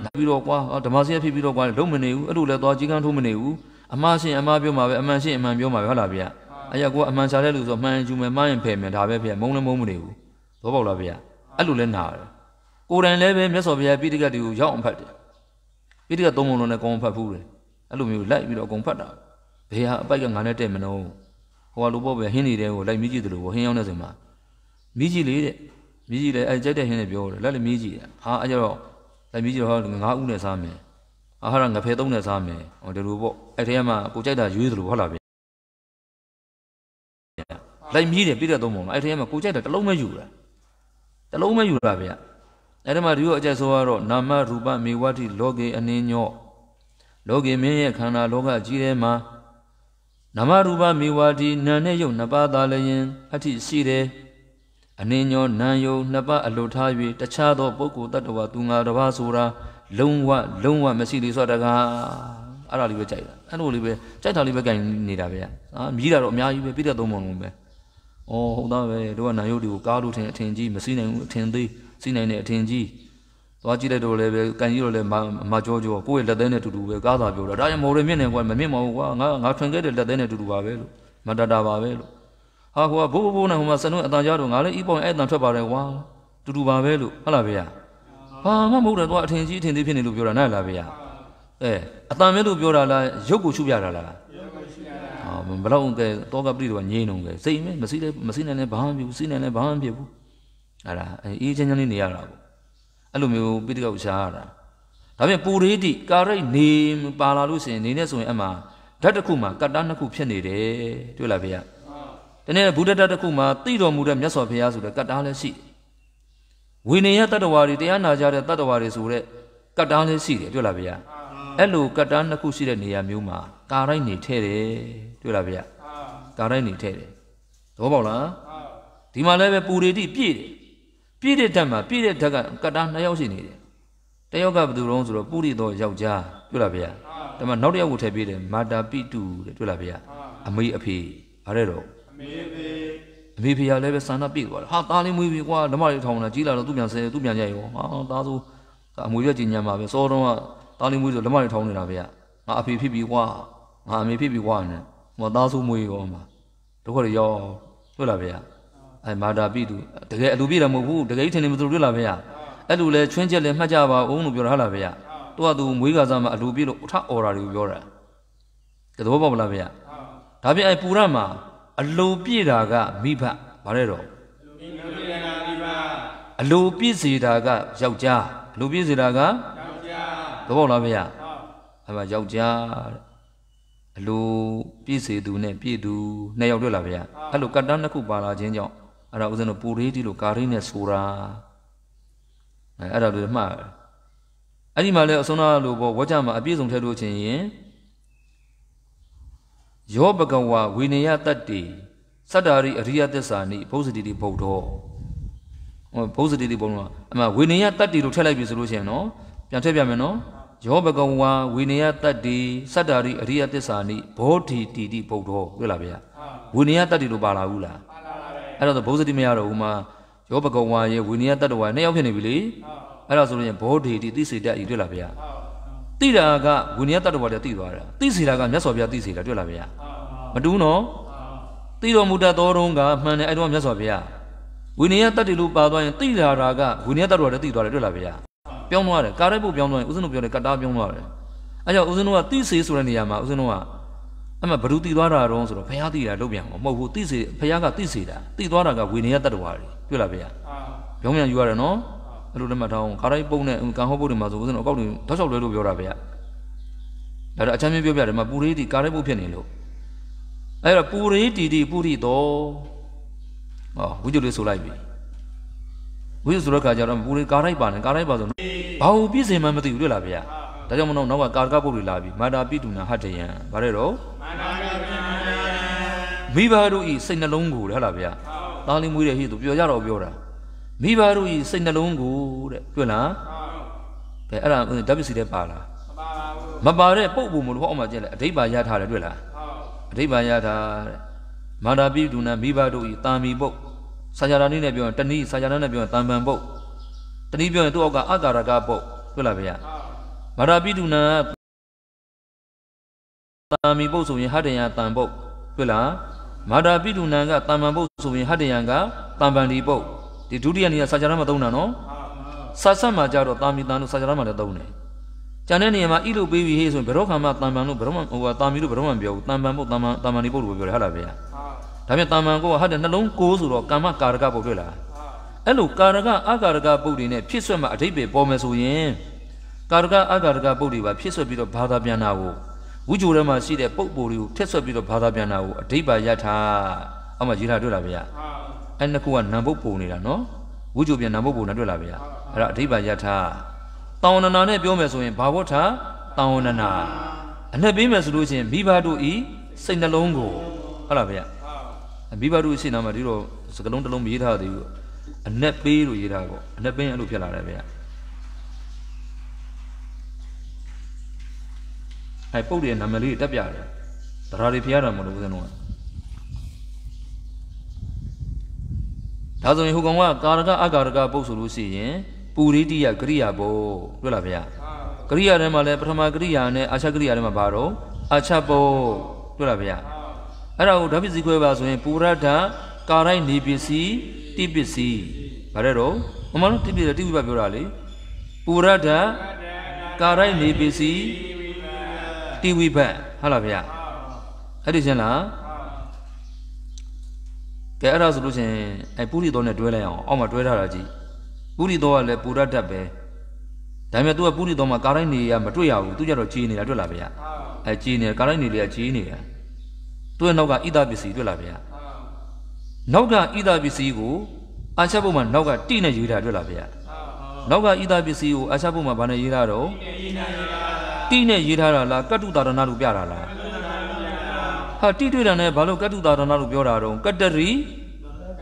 လာပြီးတော့ကွာဓမ္မစရာဖြစ်ပြီးတော့ကွာလုံးမနေဘူးအဲ့လိုလဲသွားကြီးကန်းထိုးမနေဘူးအမှားရှင်အမှားပြောမှာပဲအမှန်ရှင်အမှန်ပြောမှာပဲဟုတ်လားဗျာအဲ့ရကွာအမှန်ချတဲ့လူဆိုအမှန်ယူမယ်မှားရင်ဖယ်မယ်ဒါပဲဗျာမုံလည်းမုံမနေဘူးသဘောပေါက်လားဗျာအဲ့လိုလဲနာတယ်ကိုယ်တိုင်လည်းပဲမြတ်စွာဘုရားပိဋကတ်တွေကိုရောက်အောင်ဖတ်တယ်ပိဋကတ်သုံးပုံလုံးနဲ့အကုန်ဖတ်ဖူးတယ်အဲ့လိုမျိုးလိုက်ပြီးတော့အကုန်ဖတ်တာဘယ်ဟာအပိုက်ကငါနဲ့တဲ့မနှုံးဟိုကလိုပေါ့ဗျာဟင်းနေတဲ့ကိုလိုက်မိကြည့်တယ်လို့ဟင်းရောက်နေစင်မှာမိကြည့်လေတဲ့မိကြည့်လေအဲကြိုက်တဲ့ဟင်းနဲ့ပြောတယ်လက်လည်းမိကြည့်တယ်ဟာအဲ့ကြတော့လက်ပြီးကျော်ငါးဦးနဲ့စားမယ်အာဟာရငဖယ်သုံးနဲ့စားမယ်ဟောဒီလိုပေါ့အဲ့ထဲမှာကိုကြိုက်တာရွေးသလိုဟုတ်လားဗျလိုက်မြည်တယ်ပြည့်တဲ့သုံးပုံလားအဲ့ထဲမှာကိုကြိုက်တာတစ်လုံးပဲယူတာတစ်လုံးပဲယူတာဗျအဲ့ဒီမှာဒီလိုအကျက်ဆိုကတော့နာမရူပမေဝတိလောကေအနင်းညော့လောကေမင်းရဲ့ခန္ဓာလောကကြီးထဲမှာနာမရူပမေဝတိနာနဲ့ယုတ်နှစ်ပါးသာလျင်အထိရှိတယ်အနင်းညောနံယုံနှစ်ပတ်အလိုထား၍တခြားသောပုဂ္ဂိုလ်တ attva သူငါတစ်ပါးဆိုတာလုံးဝလုံးဝမရှိသေးဆိုတာတကားအဲ့ဒါလေးပဲကြိုက်တာအဲ့လိုလေးပဲကြိုက်တာလေးပဲကြိုင်နေတာပဲဟာမြည်တာတော့အများကြီးပဲပြည့်တဲ့သုံးပုံလုံးပဲအော်ဟုတ်သားပဲတို့ကနံယုတ်တွေကိုကားလို့ထင်အထင်ကြီးမစီးနိုင်ဘူးအထင်သေးစီးနိုင်တဲ့အထင်ကြီးသွားကြည့်လိုက်တော့လည်းပဲကန်ကြီးတော့လည်းမကြောကြောကိုယ့်ရဲ့လက်သေးနဲ့တူတူပဲကားသာပြောတာဒါကြောင့်မော်ရမြင့်နေကွာမမြင့်မဟုတ်ကွာငါငါထွင်ခဲ့တဲ့လက်သေးနဲ့တူတူပါပဲလို့မတတာပါပဲလို့ဟာကွာဘိုးဘိုးနဲ့ဟိုမှာစနုအတန်ကြားတော့ငါလည်းဤပေါင်အဲ့တန်ထွက်ပါတယ်ကွာတူတူပါပဲလို့ဟုတ်လားဗျာဘာမှမဟုတ်တယ်တော့အထင်ကြီးအထင်သေးဖြစ်နေလို့ပြောတာနဲ့လားဗျာအဲအတန်မဲ့လို့ပြောတာလားရုပ်ကိုရှုပြတာလားအော်ဘလောက်ကဲတောကပတိတော့ငြိမ့်နေုံကဲစိတ်မဲမစိလဲမစိနဲ့လည်းဘာမှမဖြစ်ဘူးစိနဲ့လည်းဘာမှမဖြစ်ဘူးအဲ့ဒါအေးချမ်းချမ်းလေးနေရတာပေါ့အဲ့လိုမျိုးပိဋကောက်ရှားရတာဒါပြင်ပူရိတိကာရိတ်နေပါလာလို့ရှိရင်နေနဲ့ဆိုရင်အမှဓာတ်တစ်ခုမှာကတ္တနှစ်ခုဖြစ်နေတယ်တွေ့လားဗျာတနေ့ဗုဒ္ဓတတ်တစ်ခုမှာသိတော်မူတဲ့မြတ်စွာဘုရားဆိုတဲ့ကတ္တားလည်းရှိတယ်ဝိနည်းတတ္တဝါတွေတရားနာကြတဲ့တတ္တဝါတွေဆိုတဲ့ကတ္တားလည်းရှိတယ်တွေ့လားဗျာအဲ့လိုကတ္တားနှစ်ခုရှိတဲ့နေရာမျိုးမှာကာရိုက်နေထဲ့တယ်တွေ့လားဗျာကာရိုက်နေထဲ့တယ်သဘောပေါက်လားဒီမှာလည်းပဲပူတွေတိပြည့်တယ်ပြည့်တဲ့ဓာတ်မှာပြည့်တဲ့ဓာတ်ကကတ္တားနှစ်ယောက်ရှိနေတယ်တယောက်ကဘယ်သူလုံးဆိုတော့ပုရိသောယောက်ျားတွေ့လားဗျာဒါမှနောက်တစ်ယောက်ကိုထည့်ပေးတယ်မာတာပိတုတဲ့တွေ့လားဗျာအမေအဖေဘာလဲတော့မေးပေအမေဖေကလည်းပဲဆန္ဒပြည့်သွားတယ်ဟာသားလေးမွေးပြီကွာဓမ္မတွေထောင်လာကြီးလာတော့သူ့ပြန်ဆဲသူ့ပြန်ရိုက်ရောဟာသားဆိုအမွေပြည့်ကြီးညံပါပဲစောတော့ကသားလေးမွေးဆိုဓမ္မတွေထောင်နေတာဗျာငါအဖေဖြစ်ပြီကွာငါအမေဖြစ်ပြီကွာနဲ့ဟောသားဆိုမွေးရောမှာဒုက္ခတွေရောတွေ့လားဗျာအဲမာတာပြည့်သူတကယ်အလူပြည့်တယ်မဟုတ်ဘူးတကယ်ထင်နေမသူတွေ့လားဗျာအဲ့လိုလဲချွင်းချက်လဲမှတ်ကြပါဦးလို့ပြောတာဟုတ်လားဗျာသူကသူမွေးကစားမှာအလူပြည့်လို့ထအော်တာတွေကိုပြောတာတသဘောပေါက်လားဗျာဒါပြအဲ့ပူရမှာအလိုပြည့်တာကမိဘဘာလဲတော့အလိုပြည့်စေတာကယောက်ျားအလိုပြည့်စေတာကယောက်ျားသဘောလားမရအဲ့မှာယောက်ျားတဲ့အလိုပြည့်စေသူနဲ့ပြည့်သူနှစ်ယောက်တွေ့လားဗျာအဲ့လိုကတ္တန်းတစ်ခုပါလာခြင်းကြောင့်အဲ့ဒါဥစဉ်တို့ပူရေးတိလို့ကာရိနဲ့ဆိုတာအဲ့အဲ့ဒါလို့မှတ်အဲ့ဒီမှာလဲအဆုံးသားလို့ပေါ့ဝါကြမှာအပြည့်စုံထည့်လို့ချင်းရင်ယောဘဂဝါဝိနယတတ္တိစတ္တာရိအရိယသစ္စာနိဘုဇ္ဇတိတိဘုဒ္ဓောဟိုဘုဇ္ဇတိတိဘုံတော့အမှဝိနယတတ္တိလို့ထည့်လိုက်ပြီဆိုလို့ရှိရင်နော်ပြန်ထည့်ပြမယ်နော်ယောဘဂဝါဝိနယတတ္တိစတ္တာရိအရိယသစ္စာနိဘောဓိတိတိဘုဒ္ဓောတွေ့လားဗျာဝိနယတတ္တိလို့ပါလာဘူးလားပါလာပါပဲအဲ့တော့ဘုဇ္ဇတိမရတော့ဘူးမှာယောဘဂဝါရဲ့ဝိနယတတ္တဝါနှစ်ယောက်ဖြစ်နေပြီလေအဲ့ဒါဆိုလို့ရင်ဘောဓိတိသိစေတတ်ဤတွေ့လားဗျာဟုတ်သိတာကဝိနည်းတတ္တဝါတွေသိသွားတာသိစေတာကမြတ်စွာဘုရားသိစေတာတွေ့လားဗျာမတူးနော်သိတော်မူတတ်သောတုန်းကမှန်တယ်အဲ့တော့မြတ်စွာဘုရားဝိနည်းတတ္တိလို့ပါသွားရင်သိတာတာကဝိနည်းတတ္တဝါတွေသိသွားတယ်တွေ့လားဗျာပြောင်းသွားတယ်ကာရိုက်ဖို့ပြောင်းသွားရင်ဦးဇင်းတို့ပြောတယ်ကတားပြောင်းသွားတယ်အဲ့ကြောင့်ဦးဇင်းတို့ကသိစေဆိုတဲ့နေရာမှာဦးဇင်းတို့ကအမှဘ누구သိသွားတာတော့ဆိုတော့ဘုရားသိတာလုပ်ပြန်မှာမဟုတ်ဘူးသိစေဘုရားကသိစေတာသိသွားတာကဝိနည်းတတ္တဝါတွေတွေ့လားဗျာပြောင်းပြန်ယူရတယ်နော်အဲ့လိုလက်မှတ်ထားအောင်ခါတိုင်းပုံနဲ့ကံဟောပုတ်တွေမှာဆိုဦးဇင်းတို့အပေါက်တွေတောက်လျှောက်လွဲလို့ပြောတာဗျာဒါတော့အချမ်းမြေပြောပြတယ်မှာပူရိတိကာရိပုတ်ဖြစ်နေလို့အဲ့တော့ပူရိတီတိပုရိတော်ဟောဝိဇ္ဇလေးဆိုလိုက်ပြီဝိဇ္ဇဆိုတဲ့ခါကျတော့ပူရိကာရိုက်ပါနဲ့ကာရိုက်ပါဆိုဘာလို့ပြည့်စင်မှမသိဘူးတွေ့လားဗျာဒါကြောင့်မလို့နောက်ကကာရကပုတ်တွေလာပြီမာတာပိတုနာဟတ်တယံဗါရဲတော့မိဘတို့ဤစိတ်နှလုံးကိုဟဲ့လားဗျာသားလေးမွေးတဲ့ဟိသူပြောရတော့ပြောတာမိဘတို့၏စိတ်နှလုံးကိုတဲ့တွေ့လားဘယ်အဲ့ဒါဓာတ်ပစ္စည်းတွေပါလားမပါတဲ့ပုပ်ပုံမလို့ဟောအောင်မှာကြည့်လိုက်အဓိပ္ပာယ်ရထားတယ်တွေ့လားအဓိပ္ပာယ်ရထားတဲ့မာတာပိဒုနာမိဘတို့၏တာမီပုပ်ဆာယာရာနည်းနဲ့ပြောရင်တဏီဆာယာရာနဲ့ပြောရင်တန်ပန်ပုတ်တဏီပြောရင်သူ့အောက်ကအတာရကပုတ်တွေ့လားဗျာမာတာပိတုနာတာမီပုတ်ဆိုရင်ဟတ္တယံတန်ပုတ်တွေ့လားမာတာပိတုနာကတန်ပန်ပုတ်ဆိုရင်ဟတ္တယံကတန်ပန်ဒီပုတ်ဒီဒုတိယနေရာဆာချာရမ်းမှာသုံးတာနော်ဆာဆတ်မှာကြတော့တာမီတန်လို့ဆာချာရမ်းမှာလည်းသုံးတယ်ကျန်တဲ့နေရာမှာဣလို့ပေးပြီးဟေးဆိုရင်ဘရောခါမှာတန်ပန်လို့ဘရောမဟိုကတာမီလို့ဘရောမပြောဘူးတန်ပန်ဖို့တန်ပန်တာမန်နေဖို့လို့ပြောတယ်ဟုတ်လားဗျာဒါမြင်တန်ပန်ကိုဟာတဲ့နှလုံးကိုဆိုတော့ကာမကာရကပုတ်တွေ့လားအဲ့လိုကာရကအကာရကပုတ်တွေနဲ့ဖြစ်ဆွတ်မှာအဓိပ္ပာယ်ပေါ်မယ်ဆိုရင်ကာရကအကာရကပုတ်တွေပါဖြစ်ဆွတ်ပြီးတော့ဘာသာပြန်တာကိုဝိဇ္ဇိုထဲမှာရှိတဲ့ပုတ်ပိုတွေကိုထက်ဆွတ်ပြီးတော့ဘာသာပြန်တာကိုအဓိပ္ပာယ်ရထားအောက်မှာရေးထားတွေ့လားဗျာအဲ့နှစ်ခုကနံပုတ်ပုံနေတာနော်ဝိဇုပြန်နံပုတ်ပုံနဲ့တွေ့လာဗျာအဲ့ဒါအဓိပ္ပာယ်ယထာတောင်းနနာနဲ့ပြောမယ်ဆိုရင်ဘာဝဋ္ဌာတောင်းနနာအနှစ်ပေးမယ်ဆိုလို့ချင်းမိဘတို့ဤစိတ်နှလုံးကိုဟုတ်လားဗျာမိဘတို့စိတ်နှလုံးမှာဒီလိုစကလုံးတစ်လုံးမရေးထားသေးဘူးအနှစ်ပေးလို့ရေးထားကောအနှစ်ပင်းအဲ့လိုဖြစ်လာတယ်ဗျာအဲ့ပုတ်ရဲ့နာမည်လေးတက်ပြတယ်တရားတွေဖျားတာမလို့ဦးဇင်းတို့ကဒါဆိုရင်ဟိုကောင်ကကာရကအကာရကပုတ်ဆိုလို့ရှိရင်ပူရိတိယကရိယာပုတ်တွေ့လားဗျာကရိယာထဲမှာလည်းပထမကရိယာနဲ့အာချကရိယာထဲမှာဘာတော့အာချပုတ်တွေ့လားဗျာအဲ့ဒါကိုဓာပစ္စည်းခွဲပါဆိုရင်ပူရဒ္ဓကာရိုက်နေပစ္စည်းတိပစ္စည်းဗါတဲ့တော့မမလို့တိပစ္စည်းတိဝိပပြောတာလေပူရဒ္ဓကာရိုက်နေပစ္စည်းတိဝိပဟုတ်လားဗျာအဲ့ဒီချင်းလားကဲအဲ့ဒါဆိုလို့ရှင်အဲပုရိသောနဲ့တွဲလိုက်အောင် အောက်မှာတွဲထားတာကြည့်ပုရိသောကလည်းပူရတတ်ပဲဒါပေမဲ့ तू ကပုရိသောမှာကာတိုင်းနေရမတွေ့ရဘူး तू ကြတော့ကြီးနေတာတွေ့လားဗျာအဲကြီးနေကာတိုင်းနေလေကကြီးနေတာသူ့ရဲ့နောက်ကဣဒပစ္စည်းတွေ့လားဗျာနောက်ကဣဒပစ္စည်းကိုအာရှဘုံမှာနောက်ကတိနဲ့ရေးတာတွေ့လားဗျာနောက်ကဣဒပစ္စည်းကိုအာရှဘုံမှာဘာနဲ့ရေးတာတော့တိနဲ့ရေးထားတာလားကတ္တုတာရဏလို့ပြတာလားဟာတိတွေ့တာနဲ့ဘာလို့ကတ္တုသာဒနာလို့ပြောတာတော့ကတ္တရီ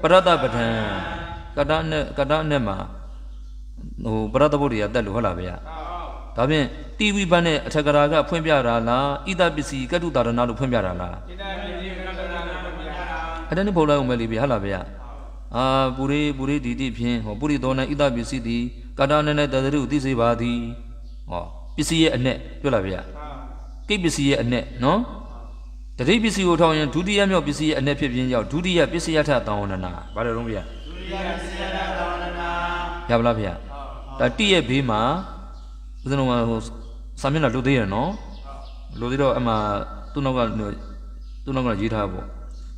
ပရတ္တပဋ္ဌံကတ္တနဲ့ကတ္တနဲ့မှာဟိုပရတ္တဘုရားတက်လို့ဟုတ်လားဗျာဒါဖြင့်တီဝီဘတ်နဲ့အထက်ကရာကဖွင့်ပြတာလားဣဒပစ္စည်းကတ္တုသာဒနာလို့ဖွင့်ပြတာလားဣဒပစ္စည်းကတ္တုသာဒနာဖွင့်ပြတာအဲ့ဒါနဲ့ဘုံလိုက်အောင်မယ်လေဗျာဟုတ်လားဗျာအာပူရိပူရိဒီတိဖြင့်ဟောပုရိသောနဣဒပစ္စည်းတိကတ္တနဲ့နဲ့တသရုသိစေပါသည်ဟောပစ္စည်းရဲ့အနဲ့ပြောလားဗျာကိပစ္စည်းရဲ့အနဲ့နော်တတိပစ္စည်းကိုထောင်ရင်ဒုတိယမြောက်ပစ္စည်းရဲ့အ내ဖြစ်ခြင်းကြောင့်ဒုတိယပစ္စယထသာဝန္ဒနာဘာလို့လုံးဗျာဒုတိယပစ္စယထသာဝန္ဒနာရပါလားဗျာဒါတိရဲ့ဘေးမှာဦးဇင်းတော်ဟိုစာမျက်နှာလွတ်သေးရနော်လွတ်သေးတော့အမှသူ့နောက်ကသူ့နောက်ကရေးထားပေါ့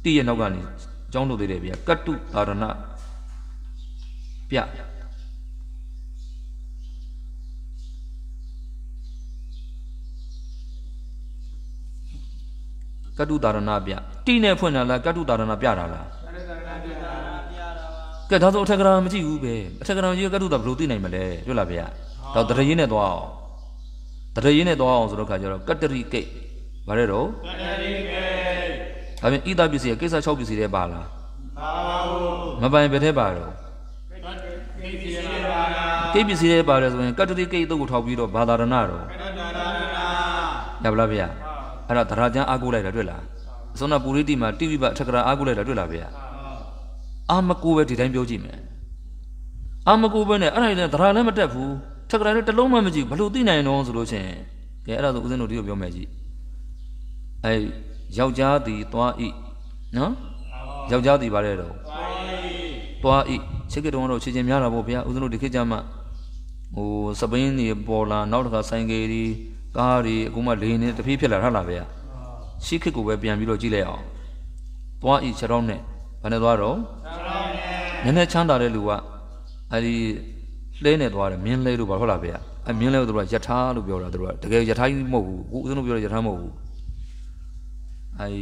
တိရဲ့နောက်ကနေအကြောင်းလွတ်သေးတယ်ဗျာကတ္တုသာရဏပြကတုတာရဏပြတီနဲ့ဖွင့်တာလားကတုတာရဏပြတာလားကဲဒါဆိုအထက်ကရာမကြည့်ဘူးပဲအထက်ကရာကြီးကတုတာဘယ်လိုသိနိုင်မလဲတွေ့လားဗျာတော့တရရင်နဲ့သွားအောင်တရရင်နဲ့သွားအောင်ဆိုတော့ခါကျတော့ကတ္တရိကိတ်ဗါရဲတော့ကတ္တရိကိတ်ဒါပြန်ဣဒပစ္စည်းကိစ္စ6ပစ္စည်းတွေပါလားမပါဘူးမပိုင်ဘယ်ထဲပါတော့ကိပစ္စည်းတွေပါတယ်ဆိုရင်ကတ္တရိကိတ်တုတ်ကိုထောက်ပြီးတော့ဘာသာရဏတော့ကတ္တရဏရပါလားဗျာအဲ့ဒါသရကြံအားကိုးလိုက်တာတွေ့လားအစွမ်းနာပူရိတိမှာတိဝိပအထက်ကရာအားကိုးလိုက်တာတွေ့လားဗျာအာမကိုပဲဒီတိုင်းပြောကြည့်မယ်အာမကိုပဲနဲ့အဲ့ဒါလည်းသရလည်းမတက်ဘူးထက်ကရာလည်းတလုံးမှမကြည့်ဘလို့သိနိုင်တော့ဆိုလို့ချင်းကဲအဲ့ဒါဆိုဦးဇင်းတို့ဒီလိုပြောမယ်ကြည့်အဲယောက်ျားသည်သွားဤနော်ယောက်ျားသည်ပါတယ်တော့သွားဤချစ်ကတုံးတော့ချစ်ချင်းများတာပေါ့ဗျာဦးဇင်းတို့ဒီခေတ်ကြမှာဟိုစပင်းတွေပေါ်လာနောက်တခါဆိုင်ကယ်ကြီးကားတွေအခုမှလေနေတဖြည်းဖြစ်လာထလာပဲရရှိခစ်ကိုပဲပြန်ပြီးတော့ကြည့်လိုက်အောင်သွားဤခြေထောက်နဲ့ဘာနဲ့သွားတော့ခြေထောက်နဲ့နည်းနည်းချမ်းသာတဲ့လူကအဲဒီလှဲနေသွားတယ်မြင်းလှဲလို့ဘာထွက်လာပဲရအမြင်းလှဲလို့တို့ကယထာလို့ပြောတာတို့ကတကယ်ယထာကြီးမဟုတ်ဘူးအခုဦးဇင်းတို့ပြောတဲ့ယထာမဟုတ်ဘူးအဲဒီ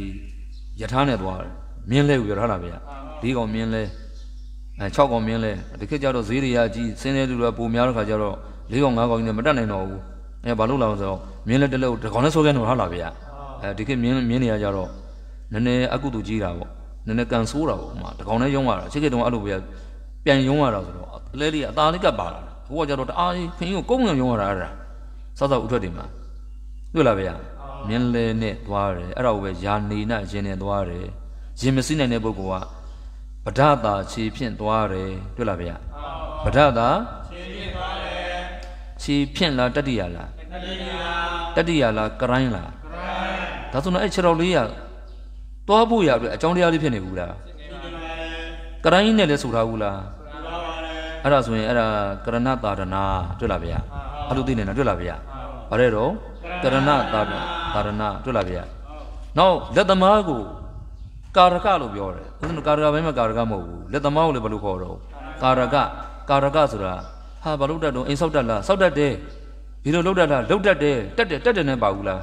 ယထာနဲ့သွားတယ်မြင်းလှဲကိုပြောထားလာပဲရဒီကောင်မြင်းလှဲအဲ6កောင်မြင်းလဲဒီခေတ်ကျတော့ဈေးတွေကကြီးစင်းတဲ့လူတွေပုံများတဲ့ခါကျတော့4កောင်5កောင်ကြီးနဲ့မတက်နိုင်တော့ဘူးအဲဘာလို့လဲဆိုတော့မြင်းလက်တစ်လုံးတကောင်နဲ့ဆိုးခဲ့နေမှာဟုတ်လားဗျာအဲဒီခေတ်မြင်းမြင်းနေရကြတော့နည်းနည်းအကုသူကြီးတာပေါ့နည်းနည်းကန်ဆိုးတာပေါ့မှာတကောင်နဲ့ယုံရတာအခြေခေတ်တုန်းကအဲ့လိုပဲပြန်ယုံရတာဆိုတော့အလဲလေးကအသားလေးကပ်ပါလာတာဟိုကကြတော့တအားကြီးခင်းကိုကုန်းငံယုံရတာအဲ့ဒါစောစောဥထွက်တယ်မှာတွေ့လားဗျာမြင်းလဲနဲ့သွားတယ်အဲ့ဒါကိုပဲယာနေနရင်နဲ့သွားတယ်ရင်မစည်းနိုင်တဲ့ပုဂ္ဂိုလ်ကဗဒတာခြေဖြင့်သွားတယ်တွေ့လားဗျာဗဒတာခြေဖြင့်လားတတိယလားတတိယလားကရိုင်းလားကရိုင်းဒါဆိုတော့အဲ့ခြေတော်လေးကသွားဖို့ရအတွက်အကြောင်းတရားလေးဖြစ်နေဘူးလားကရိုင်းနဲ့လည်းဆိုထားဘူးလားအဲ့ဒါဆိုရင်အဲ့ဒါကရဏတာဒနာတွေ့လားဗျာအဲ့လိုသိနေတာတွေ့လားဗျာဘာလဲတော့ကရဏတာဒတာဒနာတွေ့လားဗျာနောက်လက်သမားကိုကာရကလို့ပြောတယ်ဥစ္စာကာရကဘယ်မှာကာရကမဟုတ်ဘူးလက်သမားကိုလည်းဘယ်လိုခေါ်တော့ကာရကကာရကဆိုတာဟာဘာလို့တတ်တော့အိမ်ဆောက်တတ်လားဆောက်တတ်တယ်ဒီလိုလောက်တတ်လားလောက်တတ်တယ်တက်တယ်တက်တယ်နဲ့ပါဘူးလား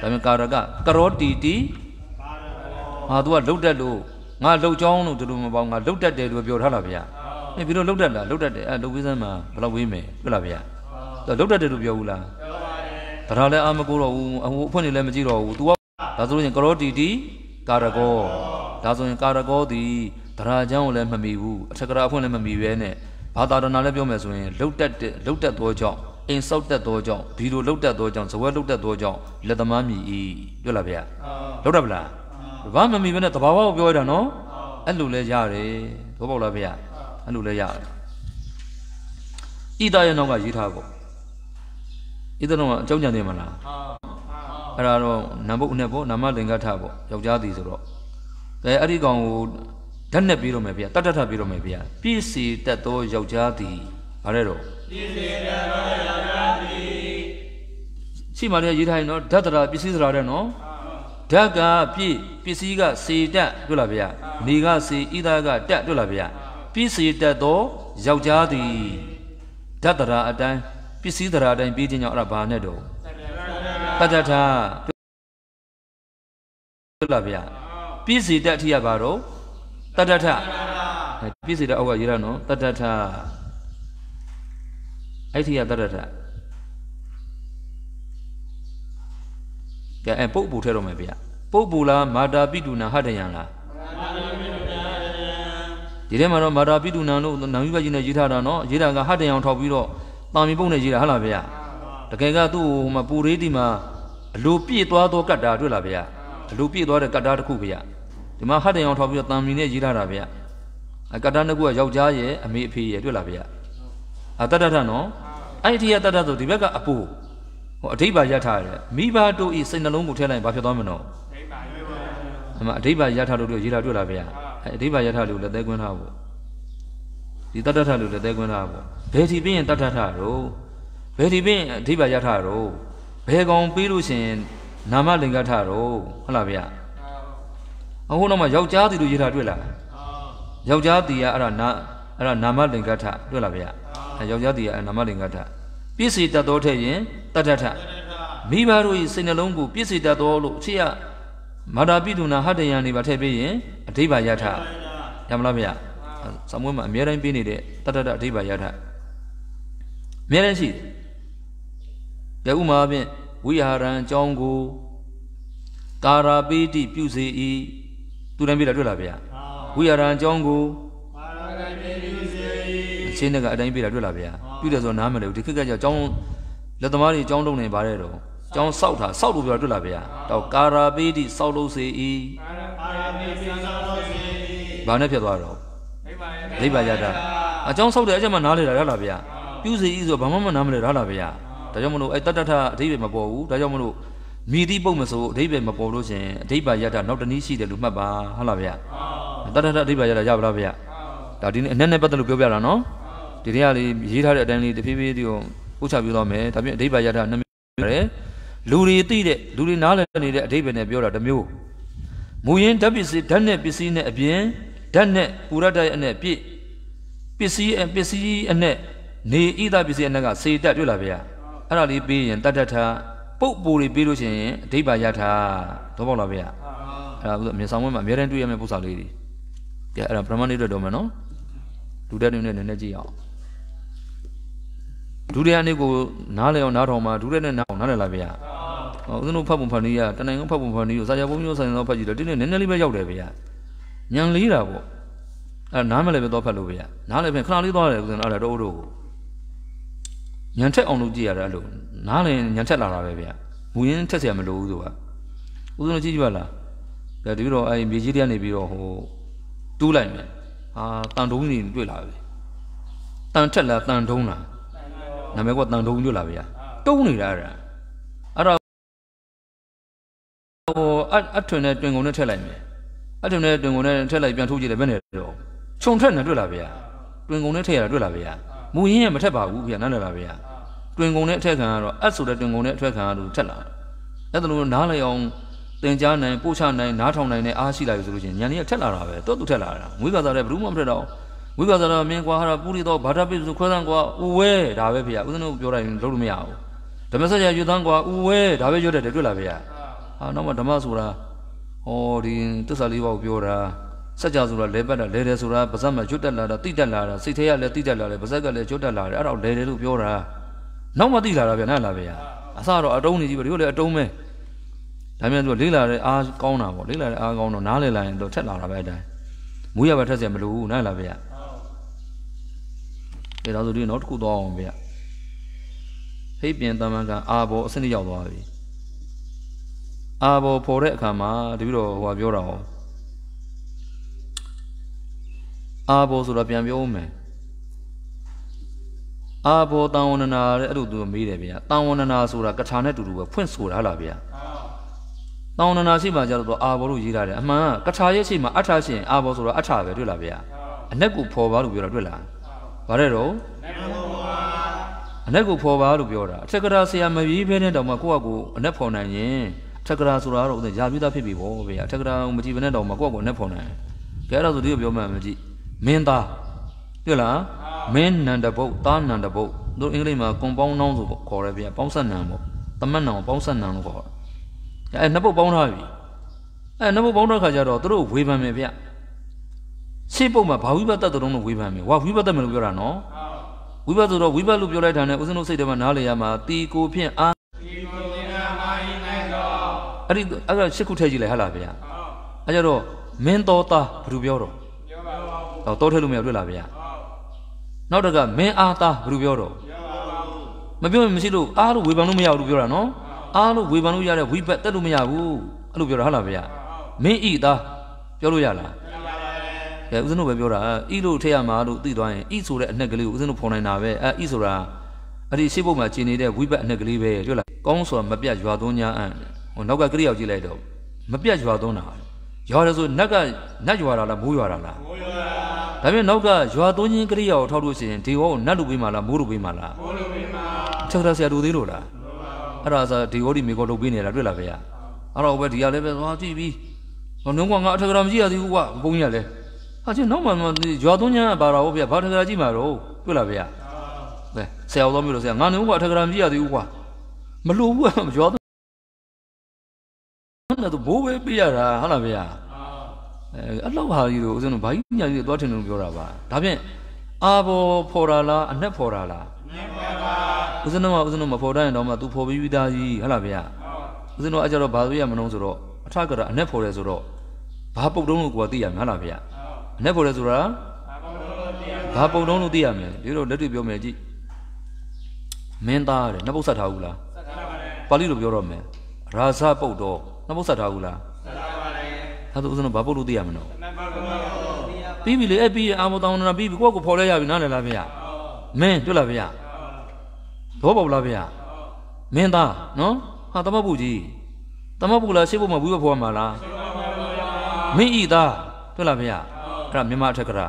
ဒါပေမဲ့ကာရကကရောတီတီဟာ तू ကလောက်တတ်လို့ငါလောက်ချောင်းလို့ဒီလိုမပေါ့ငါလောက်တတ်တယ်လို့ပြောထားလားဗျာအေးဒီလိုလောက်တတ်လားလောက်တတ်တယ်အဲလောက်ဝေးစမ်းမှာဘယ်လောက်ဝေးမယ်ဟုတ်လားဗျာသူလောက်တတ်တယ်လို့ပြောဘူးလားပြောပါတယ်ဒါလည်းအာမကိုတော့ဘူးအဟိုအဖွင့်နေလည်းမကြည့်တော့ဘူး तू ကဒါဆိုလို့ရင်ကရောတီတီကာရကောဒါဆိုရင်ကာရကောသည်တရာချောင်းကိုလည်းမမီဘူးအထက်ကရာအဖွင့်လည်းမမီပဲနဲ့ဘာသာတနာလည်းပြောမယ်ဆိုရင်လှုပ်တက်တဲ့လှုပ်တက်သောကြောင့်အင်ဆောက်တက်သောကြောင့်ဒီလိုလှုပ်တက်သောကြောင့်ဇဝဲလှုပ်တက်သောကြောင့်လက်သမားမြည်ဤတွေ့လားဗျာလှုပ်တတ်ပလားဘာမှမမြည်ဘဲနဲ့တဘာဝကိုပြောရတာနော်အဲ့လိုလဲရတယ်သဘောပေါက်လားဗျာအဲ့လိုလဲရတယ်ဤတရနောက်ကရေးထားပေါ့ဤတနောကအကြောင်းကြံတယ်မလားအဲ့ဒါတော့နံပုတ်နဲ့ပေါ့နာမလင်္ကထပေါ့ယောက်ျားသည်ဆိုတော့ကဲအဲ့ဒီကောင်ကိုဓာတ်နဲ့ပြီးတော့မယ်ဗျာတတ်တတ်ထပြီးတော့မယ်ဗျာပြည့်စည်တတ်သောယောက်ျားသည်ဘာလဲတော့ပြည့်စည်တတ်သောယောက်ျားသည်ရှိမှလည်းရေးထားရင်နော်ဓာတ်တရာပစ္စည်းစရာတဲ့နော်ဓာတ်ကပြည့်ပစ္စည်းကစေတတ်တွေ့လားဗျာနေကစေဤသားကတတ်တွေ့လားဗျာပြည့်စည်တတ်သောယောက်ျားသည်ဓာတ်တရာအတိုင်းပစ္စည်းတရာအတိုင်းပြီးခြင်းကြောင့်အဲ့ဒါဘာနဲ့တော့တတ်တတ်ထတွေ့လားဗျာပြည့်စည်တတ်အထီးကဘာတော့တတထပြည့်စည်တဲ့အောက်ကရေးရနော်တတထအဲ့ဒီကတတထကဲအဲ့ပုပ်ပူထဲတော့မယ်ဗျပုပ်ပူလားမာတာပိတုနာဟတယံလားဒီထဲမှာတော့မာတာပိတုနာတို့နာမည်ပတ်ကြီးနဲ့ရေးထားတာနော်ရေးတာကဟတယံထောက်ပြီးတော့တာမီပုတ်နဲ့ရေးတာဟုတ်လားဗျတကယ်ကသူ့ဟိုမှာပူရေးဒီမှာအလိုပြည့်သွားသောကတ္တာတွေ့လားဗျာအလိုပြည့်သွားတဲ့ကတ္တာတစ်ခုဗျာဒီမှာဟတ်တန်အောင်ထောက်ပြီးတော့တန်မီနဲ့ရေးထားတာဗျအကတ္တနှစ်ခုကယောက်ျားရဲ့အမေအဖေရဲ့တွေ့လားဗျအတတထနော်အဲ့ဒီထက်တတဆိုဒီဘက်ကအပူဟိုအဓိပ္ပာယ်ရထားတယ်မိဘတို့ဤစိတ်နှလုံးကိုထည့်လိုက်ဘာဖြစ်သွားမလို့အမအဓိပ္ပာယ်ရထားလို့ရေးထားတွေ့လားဗျအဲ့အဓိပ္ပာယ်ရထားလို့လက်သေးကွင်းထားဖို့ဒီတတထလို့လက်သေးကွင်းထားဖို့ဘယ်ဒီပြင်တတထတော့ဘယ်ဒီပြင်အဓိပ္ပာယ်ရထားတော့ဘယ်ကောင်ပြီးလို့ရှင်နာမလင်္ကထတော့ဟုတ်လားဗျအခုတော့မှယောက်ျားတီလို့ရေးတာတွေ့လားယောက်ျားတီကအဲ့ဒါနာအဲ့ဒါနာမလင်္ကထတွေ့လားဗျာယောက်ျားတီကနာမလင်္ကထပြည့်စည်တတ်သောထက်ရင်တတ္ထထမိဘတို့၏စိတ်နှလုံးကို ပြည့်စည်တတ်သောလို့အခြေရမာတာပိတုနာဟတယံနေပါထည့်ပြီးရင်အဓိပ္ပာယထရမလားဗျာဆံမွေးမှာအများတိုင်းပြနေတဲ့တတ္တအဓိပ္ပာယထအများတိုင်းရှိတယ်ယဥမာဖြင့်ဝိဟာရံအကြောင်းကိုကာရာပိတိပြုစေ၏သူတိုင်းပြတာတွေ့လားဗျာဝိရဒံအကြောင်းကိုအချင်းတက်ကအတိုင်းပြတာတွေ့လားဗျာပြုတယ်ဆိုနားမလဲဘူးဒီခက်ကကြောင့်အကြောင်းလက်သမားတွေအကြောင်းလုံးနေပါတယ်တော့အကြောင်းစောက်တာစောက်လို့ပြောတာတွေ့လားဗျာတော့ကာရာပိတိစောက်လို့စေဤဘာနဲ့ဖြစ်သွားတော့ဒိဗ္ဗာယတာအကြောင်းစောက်တဲ့အချက်မှနားလေတာရလားဗျာပြုစီဤဆိုဘာမှမနားမလဲရလားဗျာဒါကြောင့်မလို့အဲတတ္တထအဓိပ္ပာယ်မပေါ်ဘူးဒါကြောင့်မလို့မိသည့်ပုံမဆိုအဓိပ္ပာယ်မပေါ်လို့ရှင်အဓိပ္ပာယ်ရတာနောက်တနည်းရှိတယ်လို့မှတ်ပါဟုတ်လားဗျာတတတအဓိပ္ပာယ်ရတာရပါလားဗျာဒါဒီနေ့အနက်နဲ့ပတ်သက်လို့ပြောပြတာနော်ဒီနေ့ကလေရေးထားတဲ့အတိုင်းလေးတဖြည်းဖြည်းဒီကိုပို့ချပြသွားမယ်ဒါပြင်အဓိပ္ပာယ်ရတာနှစ်မျိုးရတယ်လူတွေသိတဲ့လူတွေနားလည်နေတဲ့အဓိပ္ပာယ်နဲ့ပြောတာတစ်မျိုးမူရင်းဓာတ်ပစ္စည်းဓာတ်နဲ့ပစ္စည်းနဲ့အပြင်ဓာတ်နဲ့ပူရတ္တရဲ့အနဲ့ပြည့်ပစ္စည်းပစ္စည်းအနဲ့နေဣဒပစ္စည်းအနဲ့ကစေတတ်တွေ့လားဗျာအဲ့ဒါလေးပြီးရင်တတ္တထပုတ်ပူတွေပြီးလို့ရှိရင်အဓိပ္ပာယ်ရထားတော့ပေါ့လားဗျာအဲ့ဒါဥစ္စာမြေဆောင်ပွဲမှာအများတန်းတွေ့ရမယ့်ပုစ္ဆာလေးတွေကြည့်အဲ့ဒါပရမနိတွေ့တော့မယ်နော်လူတက်နေနဲ့နည်းနည်းကြည့်အောင်ဒုတိယနေ့ကိုနားလည်အောင်နားထောင်မှာဒုတိယနေ့နားအောင်နားလည်လားဗျာဟုတ်ဦးဇင်းတို့ဖတ်ပုံဖန်နီးရတနိုင်အောင်ဖတ်ပုံဖန်နီးရစာရပုံမျိုးဆိုင်သောဖတ်ကြည့်တော့ဒီနေ့နည်းနည်းလေးပဲရောက်တယ်ဗျာညံလေးတာပေါ့အဲ့နားမလဲပဲတော့ဖတ်လို့ဗျာနားလည်းပြန်ခဏလေးသွားတယ်ဦးဇင်းအဲ့ဒါတော့ဦးတို့ကိုညံထက်အောင်လုပ်ကြည့်ရတာအဲ့လိုနားလည်းညံထက်လာတာပဲဗျမူရင်းထက်เสียမလို့ဘူးသူကဦးဇုံကြည့်ကြပါလားဒါတပြီးတော့အဲဒီမြေကြီးတွေကနေပြီးတော့ဟိုတူးလိုက်မယ်ဟာတန်တုံးနေတွေ့လာပြီတန်ထက်လားတန်တုံးလားနာမည်ကတန်တုံးတွေ့လာဗျာတုံးနေတာအဲ့ဒါအဲ့တော့ဟိုအထွန်းနဲ့တွင်ကုန်နဲ့ထက်လိုက်မယ်အထွန်းနဲ့တွင်ကုန်နဲ့ထက်လိုက်ပြန်ထုတ်ကြည့်တယ်ဘယ်နဲ့တော့ခြုံထက်နေတွေ့လာဗျာတွင်ကုန်နဲ့ထက်ရတာတွေ့လာဗျာမူရင်းရမထက်ပါဘူးဗျာနားလည်လားဗျာတွင်ကုန်တဲ့အထက်ခံကတော့အတ်ဆိုတဲ့တွင်ကုန်တဲ့အထက်ခံကတော့ထက်လာတယ်အဲ့ဒါလို့နားလည်အောင်သင်ကြားနိုင်ပို့ချနိုင်နားထောင်နိုင်တဲ့အားရှိလာပြီဆိုလို့ရှိရင်ဉာဏ်ကြီးကထက်လာတာပဲတော့သူထက်လာတာဝိကာသတဲ့ဘယ်သူမှမထက်တော့ဝိကာသတာမင်းကွာဟာပူရီတော့ဘာသာပိစုခွဲသန်းကွာဦးဝဲဒါပဲဖေရဦးဇင်းတို့ပြောတိုင်းလုပ်လို့မရဘူးဓမ္မစကြာရွတ်သန်းကွာဦးဝဲဒါပဲရွတ်တယ်တွေ့လားဖေရဟာနောက်မှဓမ္မဆိုတာဟောဒီသစ္စာလေးပါးကိုပြောတာစัจ जा ဆိုတာလဲပတ်တာလဲတယ်ဆိုတာပါဇက်မှာရွတ်တက်လာတာတိတက်လာတာစိတ်ထဲကလည်းတိတက်လာတယ်ပါဇက်ကလည်းရွတ်တက်လာတယ်အဲ့ဒါကိုလဲတယ်လို့ပြောတာနောက်မှသိလာတာဗျာနားလားဗျာအစတော့အတုံးနေကြီးပဲဒီလိုလေအတုံးပဲဒါမှမဟုတ်လေးလာတဲ့အားကောင်းတာပေါ့လေးလာတဲ့အားကောင်းတော့နားလေလာရင်တော့ထက်လာတာပဲအတိုင်းမူရပါထက်စရာမလိုဘူးနားလားဗျာအဲဒါဆိုဒီနောက်တစ်ခုသွားအောင်ဗျာဟိတ်ပြင်တမန်ကအာဘောအစနစ်ရောက်သွားပြီအာဘောပေါ်တဲ့အခါမှာတပည့်တော်ဟိုပြောတာဟောအာဘောဆိုတော့ပြန်ပြောဦးမယ်အာဘောတန်ဝန္ဒနာတဲ့အဲ့လိုသူမေးတယ်ဗျာတန်ဝန္ဒနာဆိုတာကထာနဲ့တူတူပဲဖွင့်ဆိုတာလားဗျာတန်ဝန္ဒနာရှိမှကြတော့အာဘောလို့ရေးထားတယ်အမှန်ကထာရဲ့ရှိမှအထာရှိရင်အာဘောဆိုတာအထာပဲတွေ့လားဗျာအနက်ကိုဖော်ပါလို့ပြောတာတွေ့လားဗါတဲ့တော့အနက်ကိုဖော်ပါလို့ပြောတာအထက်ကရာဆရာမပြီးဖဲနဲ့တောင်မှကိုယ့်အကူအနက်ဖော်နိုင်ရင်အထက်ကရာဆိုတာတော့ဥစဉ်ရာပြူးသားဖြစ်ပြီပေါ့ဗျာအထက်ကရာမကြည့်ဘဲနဲ့တောင်မှကိုယ့်အကူအနက်ဖော်နိုင်ကြဲအဲ့ဒါဆိုဒီလိုပြောမှမကြည့်မင်းသားတွေ့လားမင်းနန္ဒဘုတ်သားနန္ဒဘုတ်တို့အင်္ဂလိပ်မှာကွန်ပေါင်းနောင်းဆိုခေါ်ရပြပေါင်းဆက်နံပေါ့တမတ်နံပေါင်းဆက်နံလို့ခေါ်တာအဲနှစ်ပုတ်ပေါင်းထားပြီအဲနှစ်ပုတ်ပေါင်းတဲ့ခါကျတော့သူတို့ဝေဖန်မယ်ဗျရှေ့ပုတ်မှာဘာဝိပဿနာတုံးလို့ဝေဖန်မယ်ဝါဝိပဿနာလို့ပြောတာနော်ဝိပဿနာတော့ဝိပလို့ပြောလိုက်တာနဲ့ဦးဇင်းတို့စိတ်ထဲမှာနားလေရမှာတီကိုဖြင့်အာအဲ့ဒီအဲ့ဒါရှစ်ခုထည့်ကြည့်လိုက်ဟာလားဗျာအဲ့ကြတော့မင်းတော်သားဘယ်သူပြောတော့ပြောပါဘူးတော့တော်ထည့်လို့မရတွေ့လားဗျာနောက်တကမင်းအားသားဘယ်လိုပြောတော့မပြောရင်မရှိလို့အားလို့ဝေဖန်လို့မရဘူးလို့ပြောတာနော် အားလို့ဝေဖန်လို့ရတဲ့ဝိဘက်တက်လို့မရဘူးအဲ့လိုပြောတာဟုတ်လားဗျာမင်းဤသားပြောလို့ရလားကဲဦးဇင်းတို့ပဲပြောတာဤလို့ထည့်ရမှာလို့သိသွားရင်ဤဆိုတဲ့အနှက်ကလေးကိုဦးဇင်းတို့ဖော်နိုင်တာပဲအဲဤဆိုတာအဲ့ဒီရှေ့ဘုတ်မှာကျင်နေတဲ့ဝိဘက်အနှက်ကလေးပဲတွေ့လားကောင်းဆိုတာမပြတ်ရွာသွန်းညာအံ့ဟိုနောက်ကကရိယောက်ကြည့်လိုက်တော့မပြတ်ရွာသွန်းတာရွာတယ်ဆိုနက်ကနက်ရွာတာလားမိုးရွာတာလားဒါပြန်နောက်ကရွာသွင်းချင်းကရိယာကိုထောက်လို့ရှိရင်ဒီဘောကိုနတ်လူပေးမှာလားမိုးလူပေးမှာလားမိုးလူပေးမှာချက်တာဆရာတို့သေးလို့လားအဲ့ဒါဆိုဒီဘောဒီမိကောလုပ်ပေးနေတာတွေ့လားဗျာအဲ့တော့ဘယ်ဒီကလည်းပဲသွားကြည့်ပြီးနှုံးကငါအထက်ကရာမကြည့်ရသေးဘူးကွာဘုန်းကြီးကလည်းဟာချင်းနောက်မှရွာသွင်းချင်းကပါတာဟုတ်ဗျာဘာထက်ကရာကြည့်မှာတော့တွေ့လားဗျာပဲဆရာတော်မျိုးလို့ဆရာငါနှုံးကအထက်ကရာမကြည့်ရသေးဘူးကွာမလို့ဘူးကရွာသွင်းတော့ဘိုးပဲပေးရတာဟုတ်လားဗျာအဲအလောက်ဟာကြီးတို့ဦးဇင်းတို့ဘာကြီးညာကြီးသွားထင်လို့ပြောတာပါဒါဖြင့်အာဘောဖော်တာလားအနှက်ဖော်တာလားအနှက်ဖော်တာဦးဇင်းတို့ကဦးဇင်းတို့မဖော်တတ်ရင်တော့မှ तू ဖော်ပြီးပြီးသားကြီးဟုတ်လားဗျာဦးဇင်းတို့အကြတော့ဘာလို့ရမလို့ဆိုတော့အထကရအနှက်ဖော်တယ်ဆိုတော့ဘာပုတ်တုံးလို့ကိုယ်သိရမှာဟုတ်လားဗျာအနှက်ဖော်တယ်ဆိုတာဘာပုံတုံးလို့သိရမလဲဒီလိုလက်တွေ့ပြောမယ်ကြည့်မင်းသားတယ်နှစ်ပုတ်ဆက်ထားဘူးလားဆက်ထားပါတယ်ပါဠိလိုပြောတော့မယ်ရာဇပုတ်တော့နှစ်ပုတ်ဆက်ထားဘူးလားဒါဆိုဦးဇင်းတို့ဘာပုတ်လို့သိရမလို့ပြီးပြီလေအဲ့ပြီးအာမောတောင်းနာပြီးပြီကိုယ့်ကိုဖော်လဲရပြီနားလည်လားဗျာမင်းတွေ့လားဗျာသဘောပေါက်လားဗျာမင်းသားနော်ဟာသမပုကြီးသမပုလားရှေ့ဘုမှာဘူးပဲဖော်မှာလားမင်းဤသားတွေ့လားဗျာအဲ့ဒါမြန်မာထက်ကရာ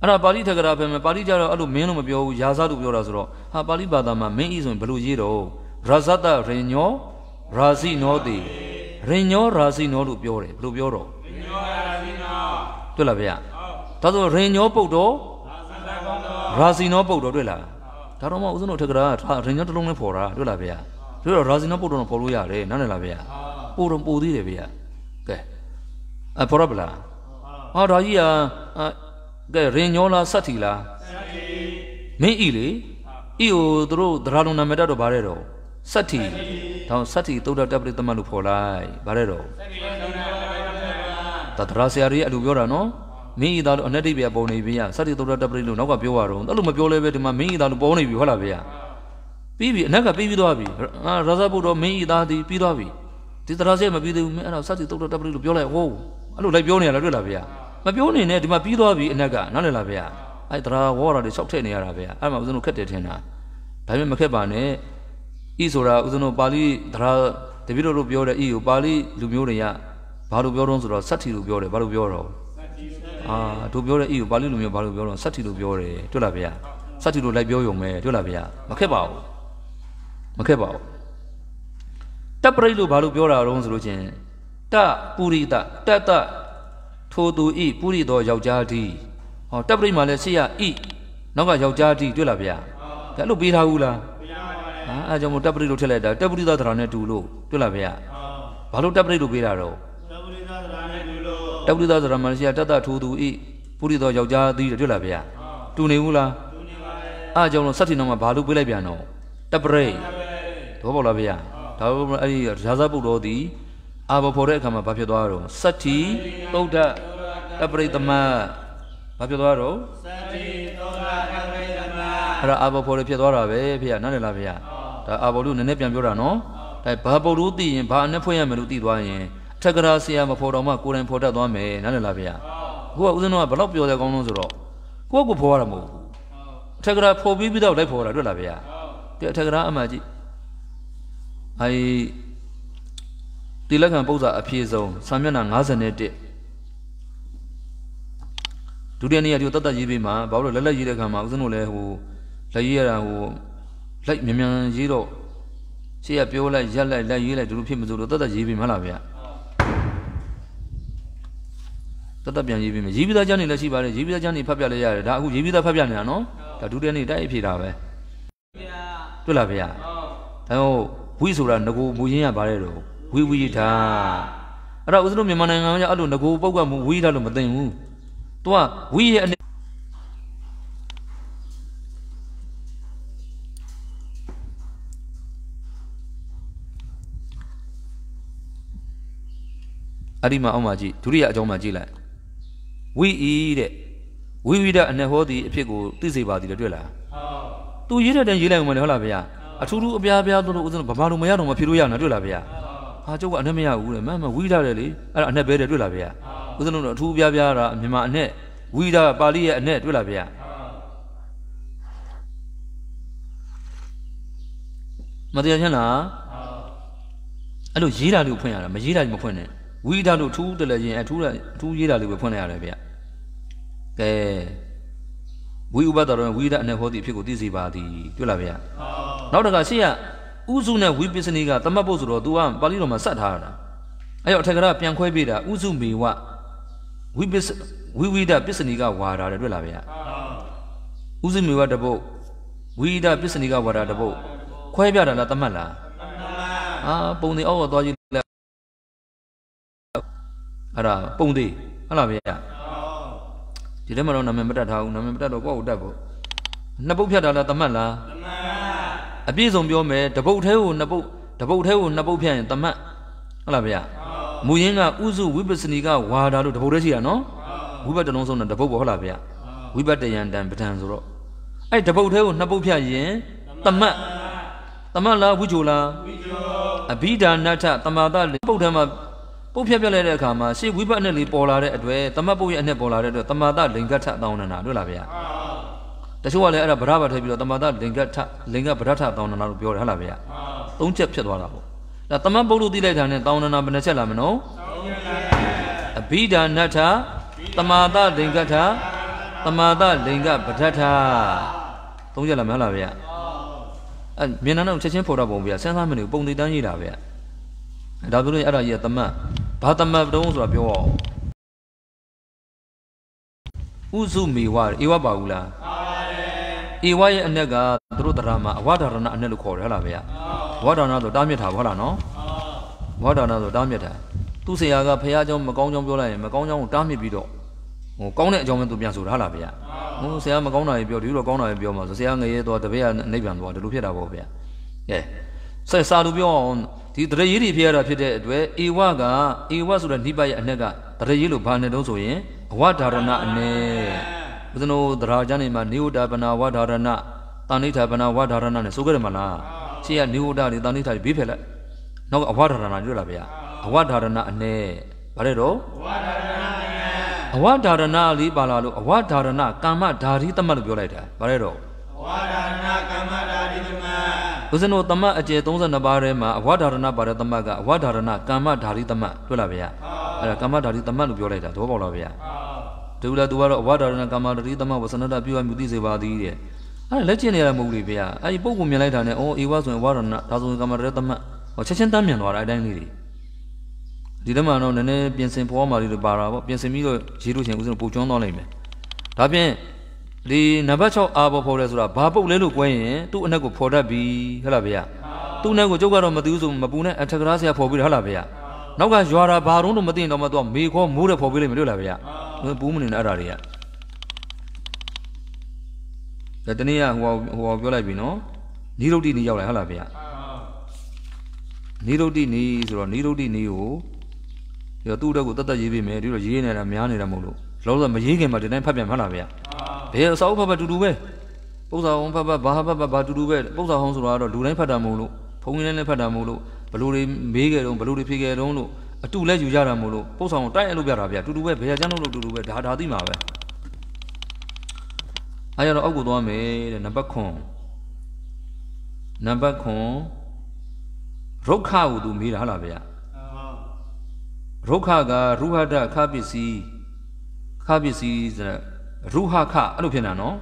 အဲ့ဒါပါဠိထက်ကရာပဲမယ်ပါဠိကြတော့အဲ့လိုမင်းလို့မပြောဘူးယာဇတုပြောတာဆိုတော့ဟာပါဠိဘာသာမှာမင်းဤဆိုရင်ဘယ်လိုရေးတော့ရာဇတရညော ရာဇိနောတိရင်ညောရာစီနောလို့ပြောတယ်ဘယ်လိုပြောတော့ရင်ညောရာစီနောတွေ့လားဗျာဒါဆိုရင်ညောပုတ်တော်ရာစီနောပုတ်တော်တွေ့လားဒါတော့မှဦးဇုံတို့ထက်ကရာရင်ညောတစ်လုံးနဲ့ပေါ်တာတွေ့လားဗျာတွေ့တော့ရာစီနောပုတ်တော်ကိုပေါ်လို့ရတယ်နားလည်လားဗျာပို့တော့ပို့သေးတယ်ဗျာကဲအပေါ်ရပလားဟာဒါကြီးဟာကဲရင်ညောလားစက်တီလားစက်တီမင်းဤလေဤကိုသူတို့ဒရာလုံးနာမည်တက်တော့ဗါတဲ့တော့စတ္တိဒါစတ္တိသုဒ္ဓတပ္ပရိသမလို့ခေါ်လိုက်ဗါရဲတော့တတရာဆရာကြီးအလိုပြောတာနော်မင်းဤသားလို့အနတ္တိပြပုံနေပြီရစတ္တိသုဒ္ဓတပ္ပရိလို့နောက်ကပြောရတော့အဲ့လိုမပြောလဲပဲဒီမှာမင်းဤသားလို့ပုံနေပြီဟုတ်လားဗျာပြီးပြီအနက်ကပြီးပြီးသွားပြီအာရဇဘုတော်မင်းဤသားဒီပြီးသွားပြီဒီတရာဆရာမပြီးသေးဘူးမင်းအဲ့တော့စတ္တိသုဒ္ဓတပ္ပရိလို့ပြောလိုက်ဟိုးအဲ့လိုလိုက်ပြောနေရလားတွေ့လားဗျာမပြောနေနဲ့ဒီမှာပြီးသွားပြီအနက်ကနားလည်လားဗျာအဲ့တရာဝေါ်ရာတွေလျှောက်ထည့်နေရတာဗျာအဲ့မှာဦးဇင်းတို့ခက်တယ်ထင်တာဒါပေမဲ့မခက်ပါနဲ့ဤဆိုတာဥစဉ်တို့ပါဠိတရားတပည့်တော်တို့ပြောတဲ့ဤကိုပါဠိလူမျိုးတွေကဘာလို့ပြောတော့ဆိုတော့စัตถิလို့ပြောတယ်ဘာလို့ပြောတော့အာတို့ပြောတဲ့ဤကိုပါဠိလူမျိုးဘာလို့ပြောတော့စัตถิလို့ပြောတယ်တွေ့လားဗျာစัตถิလို့လိုက်ပြောရုံပဲတွေ့လားဗျာမခက်ပါဘူးမခက်ပါဘူးတပ်ပရိလို့ဘာလို့ပြောတာတော့ဆိုလို့ချင်းတပုရိတတတထိုသူဤပုရိသောယောက်ျားသည်ဟောတပ်ပရိမှာလည်းရှေ့ရဤနောက်ကယောက်ျားသည်တွေ့လားဗျာဒါအဲ့လိုပေးထားဘူးလားဟာအဲကြောင့်မို့တပ်ပရိလို့ထည့်လိုက်တာတပ်ပရိသသရာနဲ့တူလို့တွေ့လားဗျာဘာလို့တပ်ပရိလို့ပေးတာတော့တပ်ပရိသသရာနဲ့တူလို့တပ်ပရိသသရာမရှိတတ်တထူသူဤပုရိသောယောက်ျားသည်တွေ့လားဗျာတူနေဘူးလားတူနေပါရဲ့အဲကြောင့်လို့စက်တင်တော့မှဘာလို့ပေးလိုက်ပြန်တော့တပ်ပရိသဘောပေါက်လားဗျာဒါပေမဲ့အဲ့ဒီရာဇပုတ်တော်သည် အာဘဖို့တဲ့အခါမှာဘာဖြစ်သွားတော့စတ္တိပုဒ္ဒတပ်ပရိသမဘာဖြစ်သွားတော့စတ္တိသုဒ္ဓတပ်ပရိသမအဲ့ဒါအာဘဖို့ဖြစ်သွားတာပဲဖေရနားလည်လားဖေရဒါအာဘော်တို့နည်းနည်းပြန်ပြောတာနော်ဒါဘာဘော်တို့သိရင်ဘာအနဲ့ဖွင့်ရမယ်လို့သိသွားရင်ထက်ကရာဆရာမဖော်တော်မှကိုယ်တိုင်ဖော်တတ်သွားမယ်နားလည်လားဗျာကိုကဦးဇင်းတော်ကဘလောက်ပြောတယ်ကောင်းလို့ဆိုတော့ကိုကကိုဖော်ရတာမဟုတ်ဘူးထက်ကရာဖော်ပြီးပြီးတော့လိုက်ဖော်တာတွေ့လားဗျာဒီထက်ကရာအမှကြည့်အဲဒီတိလက္ခဏပု္ပ္ပာအဖြေဆုံးဆာမျက်နှာ51ဒုတိယနေ့ကဒီတတ်တတ်ရေးပေးမှာဘာလို့လဲလက်လက်ရေးတဲ့ခါမှာဦးဇင်းတို့လည်းဟိုလက်ရေးရတာဟိုလိုက်မြန်မြန်ရေးတော့ရှေ့ကပြောလိုက်ရက်လိုက်လိုက်ရေးလိုက်ဒီလိုဖြစ်မစိုးလို့တတ်တတ်ရေးပြီမဟုတ်လားဗျာတတ်တတ်ပြန်ရေးပြီမယ်ရေးပြီးသားကျမ်းနေလည်းရှိပါတယ်ရေးပြီးသားကျမ်းနေဖတ်ပြလဲရတယ်ဒါအခုရေးပြီးသားဖတ်ပြနေတာနော်ဒါဒုတိယနေ့တိုက်အဖြေတာပဲတွေ့လားဗျာဒါဟုတ်ဝိဆိုတာငကိုမူရင်းရပါတယ်တော့ဝိဝိဒါအဲ့တော့ဦးဇလုံးမြန်မာနိုင်ငံကအဲ့လိုငကိုပုတ်ကမူဝိဒါလို့မသိဘူး तू ကဝိရဲ့အဲ့ဒီမှာအောက်မှာကြည့်ဒုတိယအကြောင်းမှာကြည့်လိုက်ဝိဤတဲ့ဝိဝိဒအနဟောတိအဖြစ်ကိုသိစေပါသည်လို့တွေ့လားဟုတ်သူရေးတဲ့တန်ရေးလိုက်မှလည်းဟုတ်လားဗျာအထူးထူးအပြားပြားတို့ဦးဇင်းဗမာတို့မရတော့မဖြေလို့ရအောင်တွေ့လားဗျာဟာကျုပ်ကအနဲ့မရဘူးတဲ့မမဝိဒတယ်လေအဲ့ဒါအနဲ့ပဲတယ်တွေ့လားဗျာဦးဇင်းတို့အထူးပြားပြားတာမြန်မာအနဲ့ဝိဒပါဠိရဲ့အနဲ့တွေ့လားဗျာမတရားချင်လားအဲ့လိုရေးတာလို့ဖွင့်ရတာမရေးတာကြီးမဖွင့်နဲ့ဝိဓာတ်လို့ထူးတယ်လည်းရင်အထူးအထူးရေးတာလေးပဲဖွင့်လိုက်ရတယ်ဗျကဲဝိဥပဒတော်ဝိဓာတ်နဲ့ဟောသည့်အဖြစ်ကိုသိစေပါသည်တွေ့လားဗျနောက်တခါရှေ့ကဥစုနဲ့ဝိပစ္စနေကသမတ်ဖို့ဆိုတော့ तू ကပါဠိတော်မှာစတ်ထားတာအဲ့တော့အထက်ကပြန်ခွဲပေးတာဥစုမေဝဝိပစ္စဝိဝိဒပစ္စနေကဝါတာတယ်တွေ့လားဗျဥစုမေဝတပုတ်ဝိဒပစ္စနေကဝါတာတပုတ်ခွဲပြတာလားသမတ်လားအာပုံတွေအောက်ကသွားကြည့်အဲ့ဒါပုံသေးဟုတ်လားဗျာဒီထဲမှာတော့နာမည်မတတ်ထားဘူးနာမည်မတတ်တော့ကိုယ့်ကိုတတ်ဖို့နှစ်ပုတ်ဖြတ်တာလားတမတ်လားတမတ်အပြည့်စုံပြောမယ်တပုတ်ထဲကိုနှစ်ပုတ်တပုတ်ထဲကိုနှစ်ပုတ်ဖြတ်ရင်တမတ်ဟုတ်လားဗျာမူရင်းကဥစုဝိပဿနီကဝါဒါလို့တပုတ်ထဲရှိတာနော်ဝိပတ်တလုံးဆုံးတဲ့တပုတ်ပေါ့ဟုတ်လားဗျာဝိပတ်တယံတံပဒံဆိုတော့အဲ့တပုတ်ထဲကိုနှစ်ပုတ်ဖြတ်ရင်တမတ်တမတ်လားဝိချိုလားဝိချိုအဘိဓာနတ္ထတမာတလေပုတ်ထဲမှာပုတ်ဖြတ်ပြက်လိုက်တဲ့အခါမှာရှေ့ဝိဘတ်နဲ့လေးပေါ်လာတဲ့အတွက်သမတ်ပုတ်ရဲ့အနဲ့ပေါ်လာတဲ့အတွက်တမာတလင်္ကထအတောင်းနနာတွေ့လားဗျာတချို့ကလည်းအဲ့ဒါဗရဘတ်ထည့်ပြီးတော့တမာတလင်္ကထလင်္ကဗရထအတောင်းနနာလို့ပြောတယ်ဟုတ်လားဗျာသုံးချက်ဖြစ်သွားတာပေါ့ဒါသမတ်ပုတ်လို့သိလိုက်တာနဲ့တောင်းနနာဘယ်နှချက်လာမနော်အဘိဓာနထတမာတလင်္ကထတမာတလင်္ကဗရထသုံးချက်လာမလားဗျာအဲမျက်နှာတော့ချက်ချင်းဖော်တော့ပုံဗျာစဉ်းစားမနေဘူးပုံသေးတန်းကြီးတာဗျာဒါပြောလို့အဲ့ဒါကြီးကသမတ်ဘာသမတ်တုံးဆိုတာပြောအောင်ဥစုမေဝဧဝပါဘူးလားမှန်ပါတယ်ဧဝရဲ့အ낵ကသူတို့တရားမှာအဝဒါရဏအ낵လို့ခေါ်တယ်ဟုတ်လားဗျာဝါဒါရဏဆိုတားမြစ်တာဟုတ်လားနော်ဝါဒါရဏဆိုတားမြစ်တာသူဆရာကဖះเจ้าမကောင်းကြောင်းပြောလိုက်ရင်မကောင်းကြောင်းကိုတားမြစ်ပြီးတော့ဟိုကောင်းတဲ့အကြောင်းပဲသူပြန်ဆိုတာဟုတ်လားဗျာဟိုဆရာမကောင်းတာကြီးပြောဒီလိုကောင်းတာကြီးပြောမှာဆိုဆရာငရဲသွားတပည့်ကနိဗ္ဗာန်သွားဒီလိုဖြစ်တာပေါ့ဗျာကဲဆက်စာလိုပြောအောင်ဒီတရရေးတွေဖြစ်ရတာဖြစ်တဲ့အတွက်ဧဝကဧဝဆိုတဲ့နိပတ်ရဲ့အနှက်ကတရရေးလို့ဘာနဲ့တုံးဆိုရင်အဝဓာရဏအနှက်ဦးဇနောသရာကျမ်းနေမှာနိဝဒပနာဝဓာရဏတဏိဌာပနာဝဓာရဏနဲ့ဆိုခဲ့တယ်မလားရှေ့ကနိဝဒတွေတဏိဌာတွေဘေးဖယ်လိုက်နောက်ကအဝဓာရဏတွေ့လားဗျာအဝဓာရဏအနှက်ဘာလဲတော့အဝဓာရဏလေးပါလာလို့အဝဓာရဏကာမဓာရီတမတ်လို့ပြောလိုက်တာဘာလဲတော့အဝဓာရဏကာမဓာဦးဇင်းတို့သမတ်အကျေ32ပါးထဲမှာအဝဒါရဏပါတဲ့သမတ်ကအဝဒါရဏကာမဓာရီသမတ်တွေ့လားဗျာအဲ့ဒါကာမဓာရီသမတ်လို့ပြောလိုက်တာသဘောပေါက်လားဗျာတူလားသူကတော့အဝဒါရဏကာမဓာရီသမတ်ဝဆနတပြုရမြူသိစေပါသည်တဲ့အဲ့ဒါလက်ကျင့်နေရတာမဟုတ်ဘူးလေဗျာအဲ့ဒီပုံကိုမြင်လိုက်တာနဲ့အော်အေဝါဆိုရင်ဝါရဏဒါဆိုရင်ကာမဓာရီသမတ်ဟောချက်ချင်းတမ်းမြန်သွားတာအတိုင်းလေးတွေဒီတမန်တော့နည်းနည်းပြင်ဆင်ပေါ်မှာလေးတွေပါတာပေါ့ပြင်ဆင်ပြီးတော့ရေးလို့ရှင်ဦးဇင်းတို့ပုံကျွန်းသွားလိုက်မယ်ဒါပြင်ဒီနံပါတ်6အာဘောဖော်တယ်ဆိုတာဘာပုတ်လဲလို့ကြွယ်ရင်သူ့အနက်ကိုဖော်တတ်ပြီဟုတ်လားဗျာသူ့အနက်ကိုကျုပ်ကတော့မသိဘူးဆိုမပူနဲ့အထက်ကရားဆရာဖော်ပြီးတယ်ဟုတ်လားဗျာနောက်ကရွာတာဘာတော့မသိရင်တော့မသူကမေခေါ်မိုးတယ်ဖော်ပြီးလိမ့်မယ်လို့လားဗျာပူးမနေနဲ့အဲ့ဒါတွေကဒါတနည်းကဟိုဟိုပြောလိုက်ပြီနော်နိရုဒ္ဓိနေရောက်လာဟုတ်လားဗျာနိရုဒ္ဓိနေဆိုတော့နိရုဒ္ဓိနေကိုပြီးတော့သူ့အတွက်ကိုတတ်တတ်ရေးပေးမယ်ဒီလိုရေးနေတာများနေတာမဟုတ်လို့လောလောဆယ်မရေးခင်မှာဒီတိုင်းဖတ်ပြန်မှလားဗျာဘယ်အစောဖတ်ဖတ်တူတူပဲပု္ပ္ပာဟောင်းဖတ်ဖတ်ဘာဖတ်ဖတ်ဘာတူတူပဲပု္ပ္ပာဟောင်းဆိုတာကတော့လူတိုင်းဖတ်တာမဟုတ်လို့ဘုံကြီးနဲ့လည်းဖတ်တာမဟုတ်လို့ဘလို့တွေမေးကြတော့ဘလို့တွေဖြေကြတော့လို့အတူလည်းယူကြတာမဟုတ်လို့ပု္ပ္ပာဟောင်းတိုက်အလုပ်ပြတာဗျာတူတူပဲဘယ်ရကျန်းလို့လို့တူတူပဲဒါဒါသိမှာပဲအဲရတော့အောက်ကိုသွားမယ်တဲ့နံပါတ်9နံပါတ်9ရုခကိုသူမေးတာဟုတ်လားဗျာရုခကရူဟဒခပစ္စည်းခပစ္စည်းဆိုတဲ့ရူဟာခအဲ့လိုဖြစ်နေတာနော်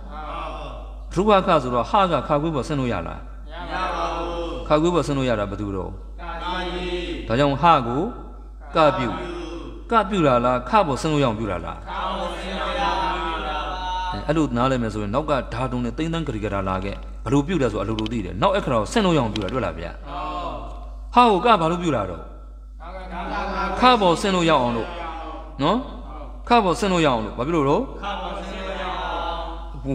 ရူဟာခဆိုတော့ဟာကခါကွေးပေါ်ဆင်းလို့ရလားမရပါဘူးခါကွေးပေါ်ဆင်းလို့ရတာဘယ်သူတော့ကာယေဒါကြောင့်ဟာကိုကပြုကပြုလာလားခပေါ်ဆင်းလို့ရအောင်ပြုလာလားခပေါ်ဆင်းလို့ရအောင်ပြုလာပါအဲ့လိုနားလည်မယ်ဆိုရင်နောက်ကဓာတုံနဲ့တိမ့်တန်းကြိကြတာလာခဲ့ဘလို့ပြုတ်လဲဆိုအလိုလိုသိတယ်နောက်အခါတော့ဆင်းလို့ရအောင်ပြုတ်လာတွေ့လားဗျာဟာကိုကဘာလို့ပြုတ်လာတော့ခါပေါ်ဆင်းလို့ရအောင်လို့နော်ခါပေါ်ဆင်းလို့ရအောင်လို့ဘာဖြစ်လို့တော့ခါပေါ်ဆင်း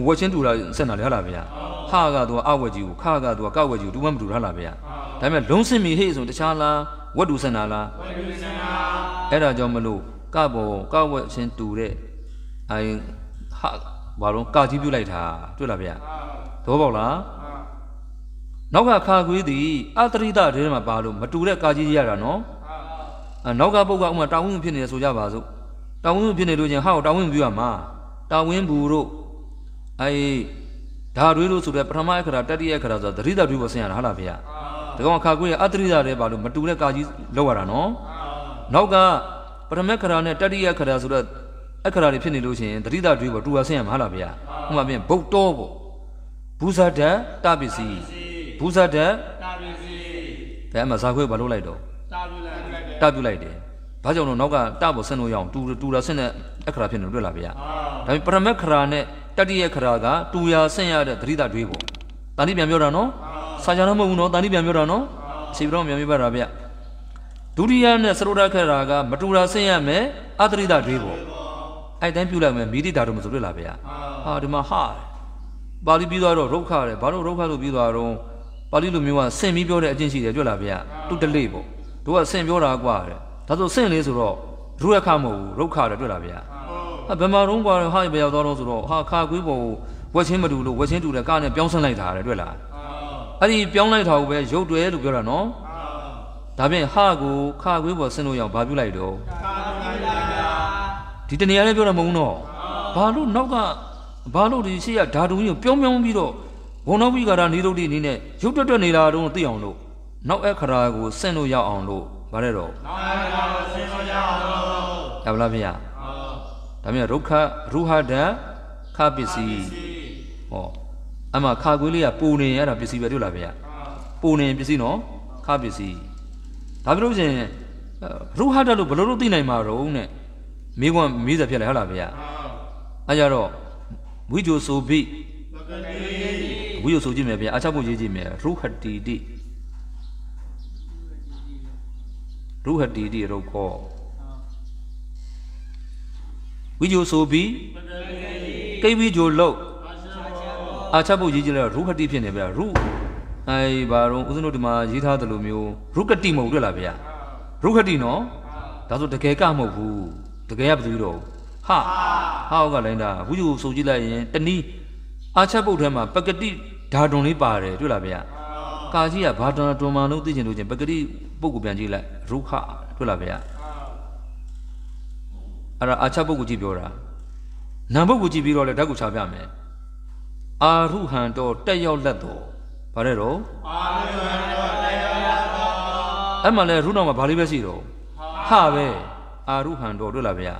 ဝက်ချင်းတူလာဆက်တာလေဟုတ်လားဗျာဟာကတော့အဝက်ကြီးကိုခါကတော့ကဝက်ကြီးကိုတူမမတူဟုတ်လားဗျာဒါပေမဲ့လုံးစင်မီဟေ့ဆိုတခြားလားဝက်တူဆက်တာလားဝက်တူဆက်တာအဲ့ဒါကြောင့်မလို့ကဘောကဝက်ချင်းတူတဲ့အိုင်ဟာဘာလုံးကာကြီးပြုတ်လိုက်တာတွေ့လားဗျာသဘောပေါက်လားနောက်ကခါခွေးသည်အတရိတထဲမှာပါလို့မတူတဲ့ကာကြီးကြီးရတာနော်နောက်ကပုတ်ကဥမာတာဝန်ဖြစ်နေတယ်ဆိုကြပါစို့တာဝန်ဖြစ်နေလို့ချင်းဟာကိုတာဝန်ပြုရမှာတာဝန်ဘူးတို့အဲဒီဓာတွေးလို့ဆိုတဲ့ပထမအခါတတိယအခါဆိုသတိဓာတွေးပေါ်ဆင်းရတာဟုတ်လားဗျာဒီကောင်အခါကွေးရအတ္တရိဓာတွေပါလို့မတူတဲ့ကာကြီးလောက်ရတာနော်နောက်ကပထမအခါနဲ့တတိယအခါဆိုတော့အခါတွေဖြစ်နေလို့ရှိရင် သတိဓာတွေးပေါ်တူရဆင်းရမှာဟုတ်လားဗျာဥပမာပြင်ဗုတ်တော်ပေါ့ဘူဇဒတ်တပစ္စည်းဘူဇဒတ်တပစ္စည်းဒါအမှဇာခွေးဘာလို့လိုက်တော့တပြုလိုက်တယ်ဘာကြောင့်လို့နောက်ကတပေါ်ဆင်းလို့ရအောင်တူတူတာဆင်းတဲ့အခါဖြစ်နေလို့တွေ့လားဗျာဒါပေမဲ့ပထမအခါနဲ့တတိယခရာကတူရာဆင့်ရတဲ့သတိတာတွေးပေါ့တန်တိပြန်ပြောတာနော်ဆာချာတော့မဟုတ်ဘူးနော်တန်တိပြန်ပြောတာနော်အစီပြတော့ပြန်ပြပါတာဗျဒုတိယနဲ့သရုဒ္ဓခရာကမတူရာဆင့်ရမယ်အသတိတာတွေးပေါ့အဲ့တိုင်းပြုလိုက်မယ်မိတိတာတော့မဆိုတွေ့လားဗျဟာဒီမှာဟာပါဠိပြီးသွားတော့ရုခတယ်ဘာလို့ရုခလို့ပြီးသွားတော့ပါဠိလိုမျိုးကဆင့်ပြီးပြောတဲ့အကျင့်ရှိတယ်တွေ့လားဗျတုတလေးပေါ့တို့ကဆင့်ပြောတာကွာတဲ့ဒါဆိုဆင့်လေးဆိုတော့ရုခမဟုတ်ဘူးရုခတယ်တွေ့လားဗျာဘယ်မှာတော့ကွာဟာဘယ်ရောက်သွားတော့ဆိုတော့ဟာခါကွေးပေါ်ကိုဝက်ချင်းမတူလို့ဝက်ချင်းတူတယ်ကနဲ့ပြောင်းဆင်းလိုက်တာတယ်တွေ့လားအဲ့ဒီပြောင်းလိုက်တာကိုပဲရုပ်တွဲလို့ပြောတာနော်ဒါပြင်ဟာကိုခါကွေးပေါ်ဆင်းလို့ရောက်ဘာပြုတ်လိုက်တော့ဒီတနေရာလေးပြောတာမဟုတ်တော့ဘာလို့နောက်ကဘာလို့ဒီရှေ့ကဓာတုံကြီးကိုပြောင်းပြောင်းပြီးတော့ဘုံနောက်ဝိကာရနေတို့ဒီအနေနဲ့ရုပ်တွက်တွက်နေတာတော့သိအောင်လို့နောက်အခရာကိုဆင့်လို့ရောက်အောင်လို့ဗါတဲ့တော့နောက်အခရာကိုဆင့်လို့ရောက်အောင်လို့ဟုတ်လားဗျာဒါမြရုခရူဟာဒံခပစ္စည်းဟောအမှခါခွေးလေးကပူနေရတာပစ္စည်းပဲတွေ့လားဗျာပူနေပစ္စည်းနော်ခပစ္စည်းဒါပြလို့ရှင်ရူဟာဒလို့ဘယ်လိုလုပ်သိနိုင်မှာတော့နဲ့မိကွန်းမိစဖြစ်လဲဟုတ်လားဗျာအဲကြတော့ဝိဇိုဆိုဘိဝိဇိုဆိုကြည့်မယ်ဗျာအချက်ဖို့ရေးကြည့်မယ်ရူဟတီတိရူဟတီတိရုပ်ကောဝိဂျိုဆိုပြီးကိဗီဂျိုလောက်အာချဖို့ရေးကြည့်လိုက်တော့ရူခတိဖြစ်နေဗျာရူအဲဘာတော့ဦးဇင်းတို့ဒီမှာရေးထားတယ်လို့မျိုးရူခတိမဟုတ်တွေ့လားဗျာရူခတိနော်ဒါဆိုတကယ်ကမဟုတ်ဘူးတကယ်ကဘာလို့တော့ဟာဟာကလည်းဒါဝိဂျိုဆိုကြည့်လိုက်ရင်တနည်းအာချဖို့ထဲမှာပကတိဓာတွန်လေးပါတယ်တွေ့လားဗျာကာကြီးကဘာတွန်တွန်မှန်လို့သိချင်လို့ချင်းပကတိပုဂ္ဂိုလ်ပြန်ကြည့်လိုက်ရူခတွေ့လားဗျာအဲ့ဒါအာချပုဂ္ဂိုလ်ကြီးပြောတာနာပုဂ္ဂိုလ်ကြီးပြီးတော့လည်းဓာတ်ကိုချပြမယ်အာရုဟံတော့တက်ရောက်လက်တော်ဘာလဲတော့အာရုဟံတော့တက်ရောက်လက်တော်အဲ့မှာလဲရုနောက်မှာဘာလေးပဲရှိတော့ဟာပဲအာရုဟံတော့တွေ့လားဗျာ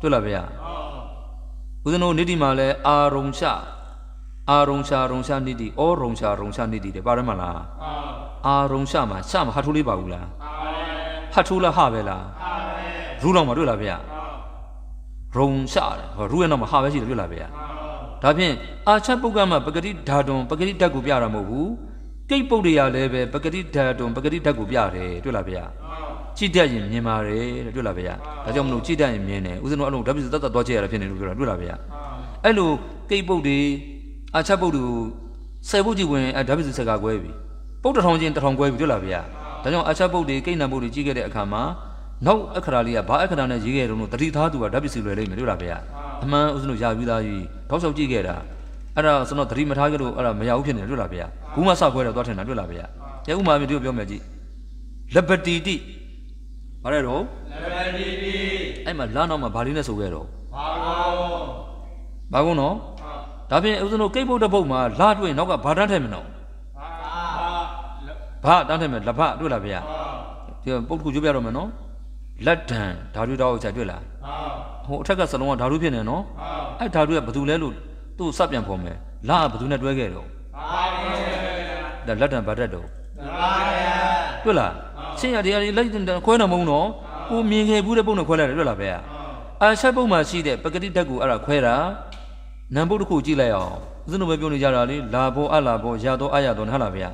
တွေ့လားဗျာဦးဇင်းတို့နိတိမှာလဲအာရုံချအာရုံရှာရုံရှာနိတိဩရုံရှာရုံရှာနိတိတဲ့ပါတယ်မလားအာရုံရှာမှာရှာမှာဟာထိုးလေးပါဘူးလားဟာထိုးလားဟာပဲလားဟာပဲရူးတော့မှာတွေ့လားဗျာဘရုံချတယ်ဟောရူရဲ့နောက်မှာဟာပဲရှိတယ်ပြလာပဲရဒါဖြင့်အာချက်ပုဂ္ဂမပဂတိဓာတုံပဂတိဓာတ်ကိုပြတာမဟုတ်ဘူးကိတ်ပုတ်တွေကလည်းပဲပဂတိဓာတုံပဂတိဓာတ်ကိုပြတယ်တွေ့လားဗျာကြည့်တတ်ရင်မြင်ပါတယ်တွေ့လားဗျာဒါကြောင့်မလို့ကြည့်တတ်ရင်မြင်တယ်ဥစဉ်တော့အလုံးဓာတ်ပစ္စတတ်တတ်သွားကြရတာဖြစ်နေလို့ပြောတာတွေ့လားဗျာအဲ့လိုကိတ်ပုတ်တွေအာချက်ပုတ်တွေဆယ်ပုတ်ကြည့်ဝင်ဓာတ်ပစ္စဆက်ကကွဲပြီပုတ်တစ်ထောင်ချင်းတစ်ထောင်ကွဲပြီတွေ့လားဗျာဒါကြောင့်အာချက်ပုတ်တွေကိတ်နံပုတ်တွေကြည့်ခဲ့တဲ့အခါမှာနောက်အခရာလေးကဘာအခရာနဲ့ရေးခဲ့တုန်းကတတိသားသူကဓာတ်ပစ္စည်းလွယ်လိမ့်မယ်လို့လားဗျာအမှန်ဥစဉ်လို့ရပြီးသားကြီးတောက်လျှောက်ကြည့်ခဲ့တာအဲ့ဒါကျွန်တော်တတိမထားခဲ့လို့အဲ့ဒါမရဘူးဖြစ်နေတယ်တွေ့လားဗျာခုမှဆောက်ခွဲတော့သွားထင်တာတွေ့လားဗျာကျဥမာမျိုးတို့ပြောမယ်ကြည့်လဘတီတိဘာလဲတော့လဘတီတိအဲ့မှာလာနောက်မှာဘာလေးနဲ့ဆိုခဲ့တော့ဘာကောဘာကောနော်ဒါဖြင့်ဥစဉ်တို့ကိတ်ဘုတ်တစ်ပုတ်မှာလာတွေ့နောက်ကဘာတန်းထဲမနော်ဘာဘာတန်းထဲမှာလဘတွေ့လားဗျာဒီပုတ်ခုကြိုးပြတော့မယ်နော်လက်ဒံဓာတုတောက်ဥစ္စာတွေ့လားဟိုအထက်ကစလုံးကဓာတုဖြစ်နေနော်အဲ့ဓာတုကဘသူလဲလို့သူ့စပြန်ဖော်မယ်လာဘသူနဲ့တွဲခဲ့တော့ဒါလက်ဒံဗတ်တက်တော့တွေ့လားဆင်းရတရားတွေလက်ဒံခွဲနေမုံတော့ကိုမြင်ခဲ့ဘူးတဲ့ပုံနဲ့ခွဲလိုက်တယ်တွေ့လားဗျာအာရှပုံမှာရှိတဲ့ပကတိဓာတ်ကိုအဲ့ဒါခွဲတာနံပုတ်တစ်ခုကြည့်လိုက်အောင်ဦးဇင်းတို့ပဲပြောနေကြတာလေလာဘောအလာဘောရတော့အရတော့ဟုတ်လားဗျာ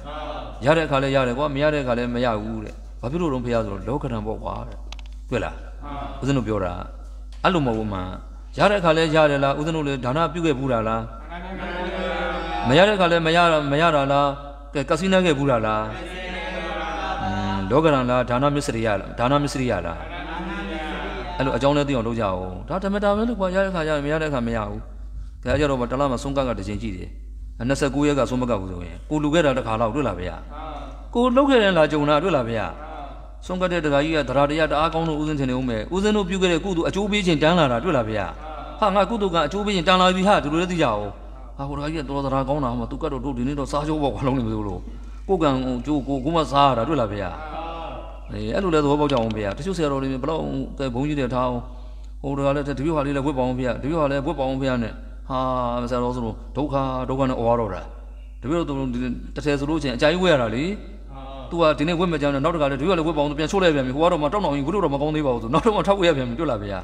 ရတဲ့အခါလဲရတယ်ကွာမရတဲ့အခါလဲမရဘူးတဲ့ဘာဖြစ်လို့တော့ဖះဆိုတော့လောကဓာတ်ပေါ့ကွာတဲ့တွေ့လားဦးဇင်းတို့ပြောတာအဲ့လိုမဟုတ်ဘူးမှာရတဲ့အခါလဲရတယ်လားဦးဇင်းတို့လည်းဒါနပြုခဲ့ဘူးတာလားမရတဲ့အခါလဲမရမရတာလားကဲကစီနာခဲ့ဘူးတာလားอืมလောကရန်လားဒါနမစ္စရိယလားဒါနမစ္စရိယလားအဲ့လိုအကြောင်းလဲသိအောင်လုပ်ကြအောင်ဒါဓမ္မတာပဲလို့ကွာရတဲ့အခါရတယ်မရတဲ့အခါမရဘူးဒါကြတော့ဗောတလားမှာဆုံးကကတစ်ချိန်ကြည့်တယ်29ရက်ကဆုံးမကဘူးဆိုရင်ကိုလူခဲ့တာတစ်ခါလောက်တွေ့လားဗျာကိုလုတ်ခဲ့တယ်လားဂျုံလားတွေ့လားဗျာဆုံးကတဲ့တခါကြီးကသရာတရားတအားကောင်းလို့ဦးစင်းချင်နေဦးမယ်ဦးစင်းတို့ပြုခဲ့တဲ့ကုသိုလ်အကျိုးပေးခြင်းတန်းလာတာတွေ့လားဗျာဟာငါကုသိုလ်ကအကျိုးပေးခြင်းတန်းလာပြီဟာသူတို့လည်းသိကြအောင်ဟာဟိုတခါကြီးကတော်သရာကောင်းတာမှသူကတော့တို့ဒီနေ့တော့စားချိုးပေါ့ဘာလုံးနေမသိဘူးလို့ကိုကံကျိုးကိုကိုမစားရတာတွေ့လားဗျာအဲအဲ့လိုလဲသဘောပေါက်ကြအောင်ဗျာတချို့ဆရာတော်တွေဘလောက်ဘုန်းကြီးတွေထားအောင်ဟိုတခါလည်းတပြည့်ဟာလေးလည်းဝတ်ပါအောင်ဗျာတပြည့်ဟာလည်းဝတ်ပါအောင်ဗျာနဲ့ဟာဆရာတော်ဆိုလို့ဒုက္ခဒုက္ခနဲ့ဩဝါတော့တာတပြည့်တော့တစ်ထဲဆိုလို့ချင်းအကြိုက်ဝဲရတာလေသူကဒီနေ့ဝတ်မကြမ်းတော့နောက်တခါလည်းတို့ရလည်းဝတ်ပေါအောင်ပြန်ချိုးလိုက်ပြန်ပြီဟိုကတော့မှတောက်နှောင်ရင်ဝတ်လို့တော့မကောင်းသေးပါဘူးဆိုနောက်တော့မှထောက်ဝရပြန်ပြီတွေ့လားဗျာ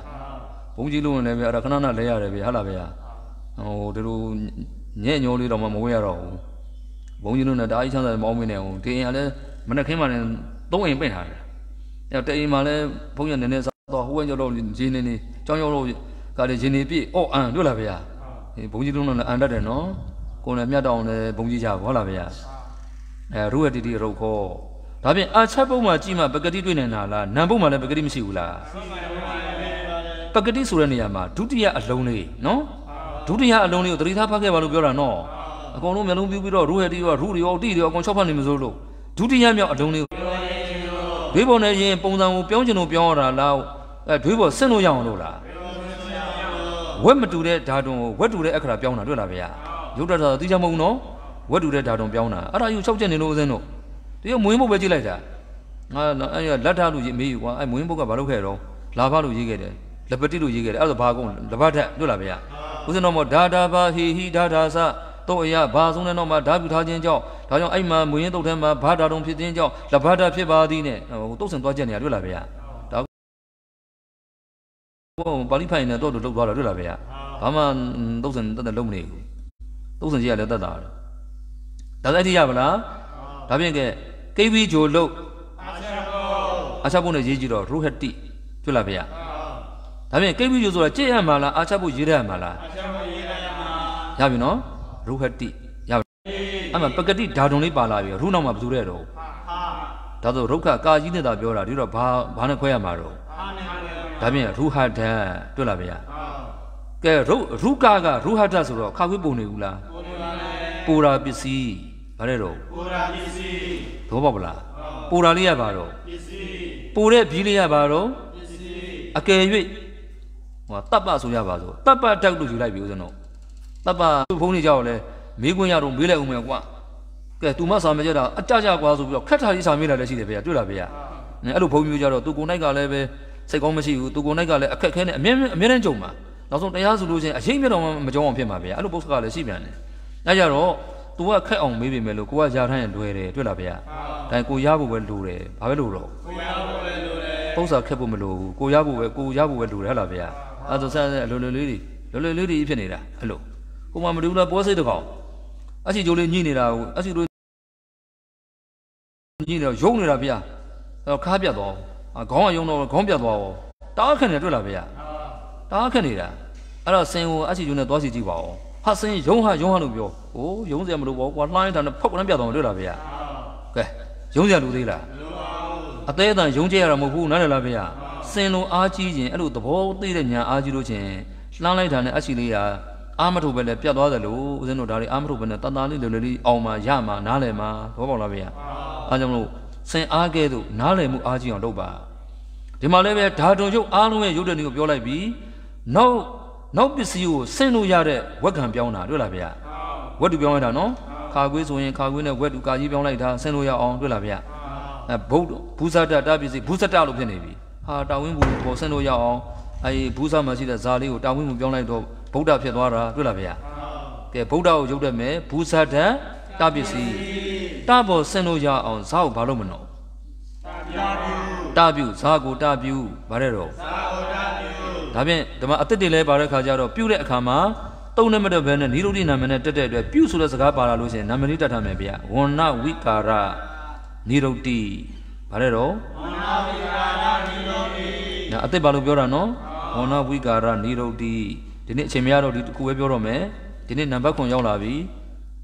ဘုံကြီးလို့လည်းဗျာအဲ့ဒါခဏခဏလဲရတယ်ဗျာဟာလားဗျာဟိုဒီလိုညံ့ညောလေးတော့မှမဝတ်ရတော့ဘူးဘုံကြီးလို့လည်းတအားကြီးချမ်းသာတယ်မအောင်မင်းနဲ့ဟိုဒီအိမ်ကလည်းမနှက်ခင်းမှလည်းသုံးအိမ်ပင့်ထားတယ်အဲ့တအိမ်မှလည်းဘုံရနေနေစားတော့ဟိုဝဲကြောက်တော့ဂျင်းနေနေကြောင်းရောက်တော့ကလည်းဂျင်းနေပြည့်အော့အန်တွေ့လားဗျာဘုံကြီးလို့လည်းအန်တတ်တယ်နော်ကိုယ်လည်းမြတ်တောင်းလည်းဘုံကြီးကြပါဟုတ်လားဗျာအဲရုဝတိတိရုခောဒါဖြင့်အာချက်ပုံမှာကြည့်မှပကတိတွေ့နေတာလားနံပုံမှာလည်းပကတိမရှိဘူးလားပကတိဆိုတဲ့နေရာမှာဒုတိယအလုံးလေးနော်ဒုတိယအလုံးလေးကိုသတိထားဖတ်ခဲ့ပါလို့ပြောတာနော်အကုန်လုံးမျိုးလုံးပြူးပြီးတော့ရုဟတိရောရုရောတိရောအကုန်၆ဖတ်နေမစိုးလို့ဒုတိယမြောက်အလုံးလေးဘေးပေါ်နေရင်ပုံစံကိုပြောင်းချင်လို့ပြောင်းရတာလားအဲဘေးပေါ်ဆင့်လို့ရအောင်လို့လားဝက်မတူတဲ့ဓာတုံကိုဝက်တူတဲ့အခါပြောင်းတာတွေ့လားဗျာရုပ်တရသာသိချင်မဟုတ်နော်ဝက်တူတဲ့ဓာတုံပြောင်းတာအဲ့ဒါယူ၆ချက်နေလို့ဦးစင်းတို့တရုတ်မွင်းဘုတ်ပဲကြည့်လိုက်တာငါအဲ့ရလက်ထလူရေးမေးယူကွာအဲ့မွင်းဘုတ်ကဘာလုပ်ခဲ့တော့လာဘလူရေးခဲ့တယ်လပတိလူရေးခဲ့တယ်အဲ့ဒါဘာကုန်လပထက်တို့လားဗျာဦးစင်းတို့မောဒါဒါဘာဟီဟီဒါဒါဆာတော့အရာဘာဆုံးတဲ့နောက်မှာဓာပြူထားခြင်းကြောင့်ဒါကြောင့်အဲ့မှာမွေရင်တုတ်ထဲမှာဘာဓာတုံဖြစ်ခြင်းကြောင့်လဘတာဖြစ်ပါသည်နဲ့ဟိုတုတ်ဆင်သွားကြနေရတွေ့လားဗျာဒါကောပါဠိဖိုင်နဲ့တော့တို့လောက်သွားတာတွေ့လားဗျာဘာမှတုတ်ဆင်တက်တက်လုံးမနေဘူးတုတ်ဆင်ကြီးကလည်းတက်တာတယ်ဒါလည်းသိရပါလားဒါပြင်ကကိဗီဂျိုလုတ်အာချဖို့နဲ့ရေးကြည့်တော့ရူဟတိကျွလာဗျာဒါပြင်ကိဗီဂျိုဆိုတာကြည့်ရမှာလားအာချဖို့ရေးရမှာလားအာချဖို့ရေးရမှာရပြီနော်ရူဟတိရပြီအမှပကတိဓာတုံလေးပါလာပြီရူနောက်မှာဘယ်သူတဲ့တော့ဒါဆိုရုခကာကြီးနဲ့သာပြောတာဒီတော့ဘာဘာနဲ့ခွဲရမှာတော့ဒါပြင်ရူဟဒန်တွေ့လားဗျာကဲရုရုကကရူဟဒတ်ဆိုတော့ခါခွေးပုံနေဘူးလားပုံနေပါလေပူရာပစ္စည်းဘာလဲတော့ပူရာပစ္စည်းသဘောပေါက်ပလားပူရာလေးရပါတော့ပစ္စည်းပူတဲ့ဘီးလေးရပါတော့ပစ္စည်းအကယ်၍ဟိုတပ်ပဆိုရပါဆိုတပ်ပတောက်လို့ယူလိုက်ပြီဦးဇင်းတို့တပ်ပဖုန်းကြီးကြောက်လဲမေးခွန်းရတော့မေးလိုက်ဦးမယ်ကွာကဲ तू မစာမကြတာအကြကြကွာဆိုပြီးတော့ခက်ထားကြီးစာမေးလာလည်းရှိတယ်ဗျာတွေ့လားဗျာအဲ့လိုဘုံမျိုးကြတော့ तू ကိုနိုင်ကလည်းပဲစိတ်ကောင်းမရှိဘူး तू ကိုနိုင်ကလည်းအခက်ခဲနဲ့အမြဲအမြဲတမ်းကြုံမှာနောက်ဆုံးတရားဆိုလို့ချင်းအရေးမြတော်မှမကြုံအောင်ဖြစ်မှာဗျာအဲ့လိုပုစကလည်းရှိပြန်တယ်အဲ့ကြတော့။ तू ကခက်အောင်မေးပြီမဲ့လို့ကိုကရထားရင်လွယ်တယ်တွေ့လားဗျာ။ဒါကိုရဖို့ပဲလိုတယ်ဘာပဲလိုတော့ကိုရဖို့ပဲလိုတယ်ပုံစံခက်ဖို့မလိုဘူးကိုရဖို့ပဲကိုရဖို့ပဲလိုတယ်ဟုတ်လားဗျာ။အဲဆိုဆက်ဆက်အလိုလိုလေးတွေလိုလိုလေးတွေဖြစ်နေတာအဲ့လိုကိုမှမတူဘူးလားပေါ်စိတ်တကောင်အချီကျိုးလေးညှိနေတာကိုအချီတို့ညှိနေတာယုံနေတာဗျာအဲခါပြတ်သွားအောင်ခေါင်းကယုံတော့ခေါင်းပြတ်သွားအောင်တားခက်နေတွေ့လားဗျာတားခက်နေတာအဲ့တော့စင်ကိုအချီကျိုးနဲ့သွားစီကြည့်ပါဦးဟာစင်းယုံဟာယုံဟာလို့ပြောအိုးယုံစရာမလိုပါဘူးကွာလှိုင်းထန်နဲ့ဖောက်ကွန်းပြတော်မလို့လားဗျာကဲယုံစရာလူသေးလားအသေးအတန်ယုံကြရတာမဟုတ်ဘူးနားလည်လားဗျာစင်လိုအားကြီးရင်အဲ့လိုသဘောသိတဲ့ညာအားကြီးလို့ချင်းလှမ်းလိုက်တာနဲ့အချီလေးရာအာမထုပဲလဲပြတ်သွားတယ်လို့ဦးဇင်းတို့ဒါတွေအာမထုပဲနဲ့တန်တာလေးလွယ်လွယ်လေးအောင်မှာရမှာနားလည်မှာသဘောပေါက်လားဗျာအားကြောင့်မလို့စင်အားကဲသို့နားလည်မှုအားကြီးအောင်လုပ်ပါဒီမှာလည်းပဲဓာတုံရုပ်အားလုံးရဲ့ရုပ်တည်ကိုပြောလိုက်ပြီးနောက်နောက်ပစ္စည်းကိုဆင်လို့ရတဲ့ဝက်ကံပြောင်းတာတွေ့လားဗျာဝက်တူပြောင်းလိုက်တာနော်ခါကွေးဆိုရင်ခါကွေးနဲ့ဝက်တူကာကြီးပြောင်းလိုက်တာဆင်လို့ရအောင်တွေ့လားဗျာအဲဘုဒ္ဓဘုဇတတာပစ္စည်းဘုဇတလို့ဖြစ်နေပြီဟာတာဝင်းဘူးပေါ်ဆင်လို့ရအောင်အဲဒီဘုဇမှာရှိတဲ့ဇာလေးကိုတာဝင်းဘူးပြောင်းလိုက်တော့ဗုဒ္ဓဖြစ်သွားတာတွေ့လားဗျာကဲဗုဒ္ဓကိုရုပ်တတ်မယ်ဘုဇတတာပစ္စည်းတာပေါ်ဆင်လို့ရအောင်ဇာကိုဘာလို့မနော်တာပြုတာပြုဇာကိုတာပြုဘာတဲ့တော့ဇာကိုဒါဖြင့်ဒီမှာအသက်တွေလဲပါတဲ့ခါကျတော့ပြုတဲ့အခါမှာတုံနဲ့မတော့ဘဲနဲ့နိရုဒိနာမနဲ့တက်တဲ့အတွက်ပြုဆိုတဲ့စကားပါလာလို့ရှိရင်နာမလေးတတ်ထားမယ်ဗျာဝဏဝိကာရနိရုဒိဘာလဲတော့ဝဏဝိကာရနိရုဒိနော်အသက်ပါလို့ပြောတာနော်ဝဏဝိကာရနိရုဒိဒီနေ့အချိန်မရတော့ဒီတစ်ခုပဲပြောတော့မယ်ဒီနေ့နံပါတ်9ရောက်လာပြီ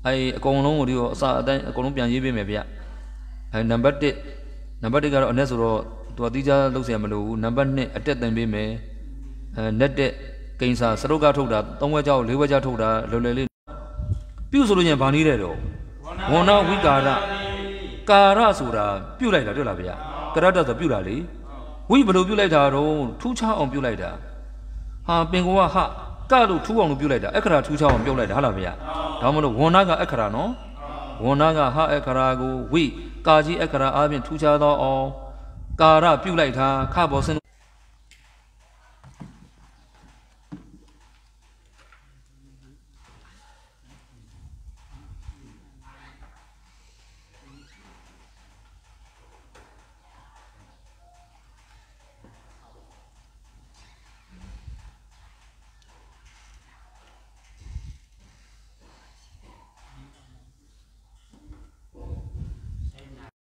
အဲအကုန်လုံးကိုဒီကိုအစအတိုင်းအကုန်လုံးပြန်ရေးပေးမယ်ဗျအဲနံပါတ်1နံပါတ်1ကတော့အ내ဆိုတော့သူကတိကျလောက်เสียမလို့ဘူးနံပါတ်2အတက်တင်ပေးမယ်အဲလက်တဲ့ကိန်းစာစရုပ်ကထုတ်တာ၃ဝက်ကြောက်၄ဝက်ကြောက်ထုတ်တာလွယ်လွယ်လေးပြုဆိုလို့ညဘာနည်းတဲ့တော့ဝဏဝိကာရကာရဆိုတာပြုတ်လိုက်တာတွေ့လားဗျာကရတ္တဆိုပြုတ်တာလေဝိဘလို့ပြုတ်လိုက်တာတော့ထူးခြားအောင်ပြုတ်လိုက်တာဟာပင်ကောကဟကလို့ထူးအောင်လို့ပြုတ်လိုက်တာအခရာထူးခြားအောင်ပြုတ်လိုက်တာဟုတ်လားဗျာဒါမှမဟုတ်ဝဏကအခရာနော်ဝဏကဟအခရာကိုဝိကာကြီးအခရာအပြင်ထူးခြားသောအောင်ကာရပြုတ်လိုက်တာခဘောစင်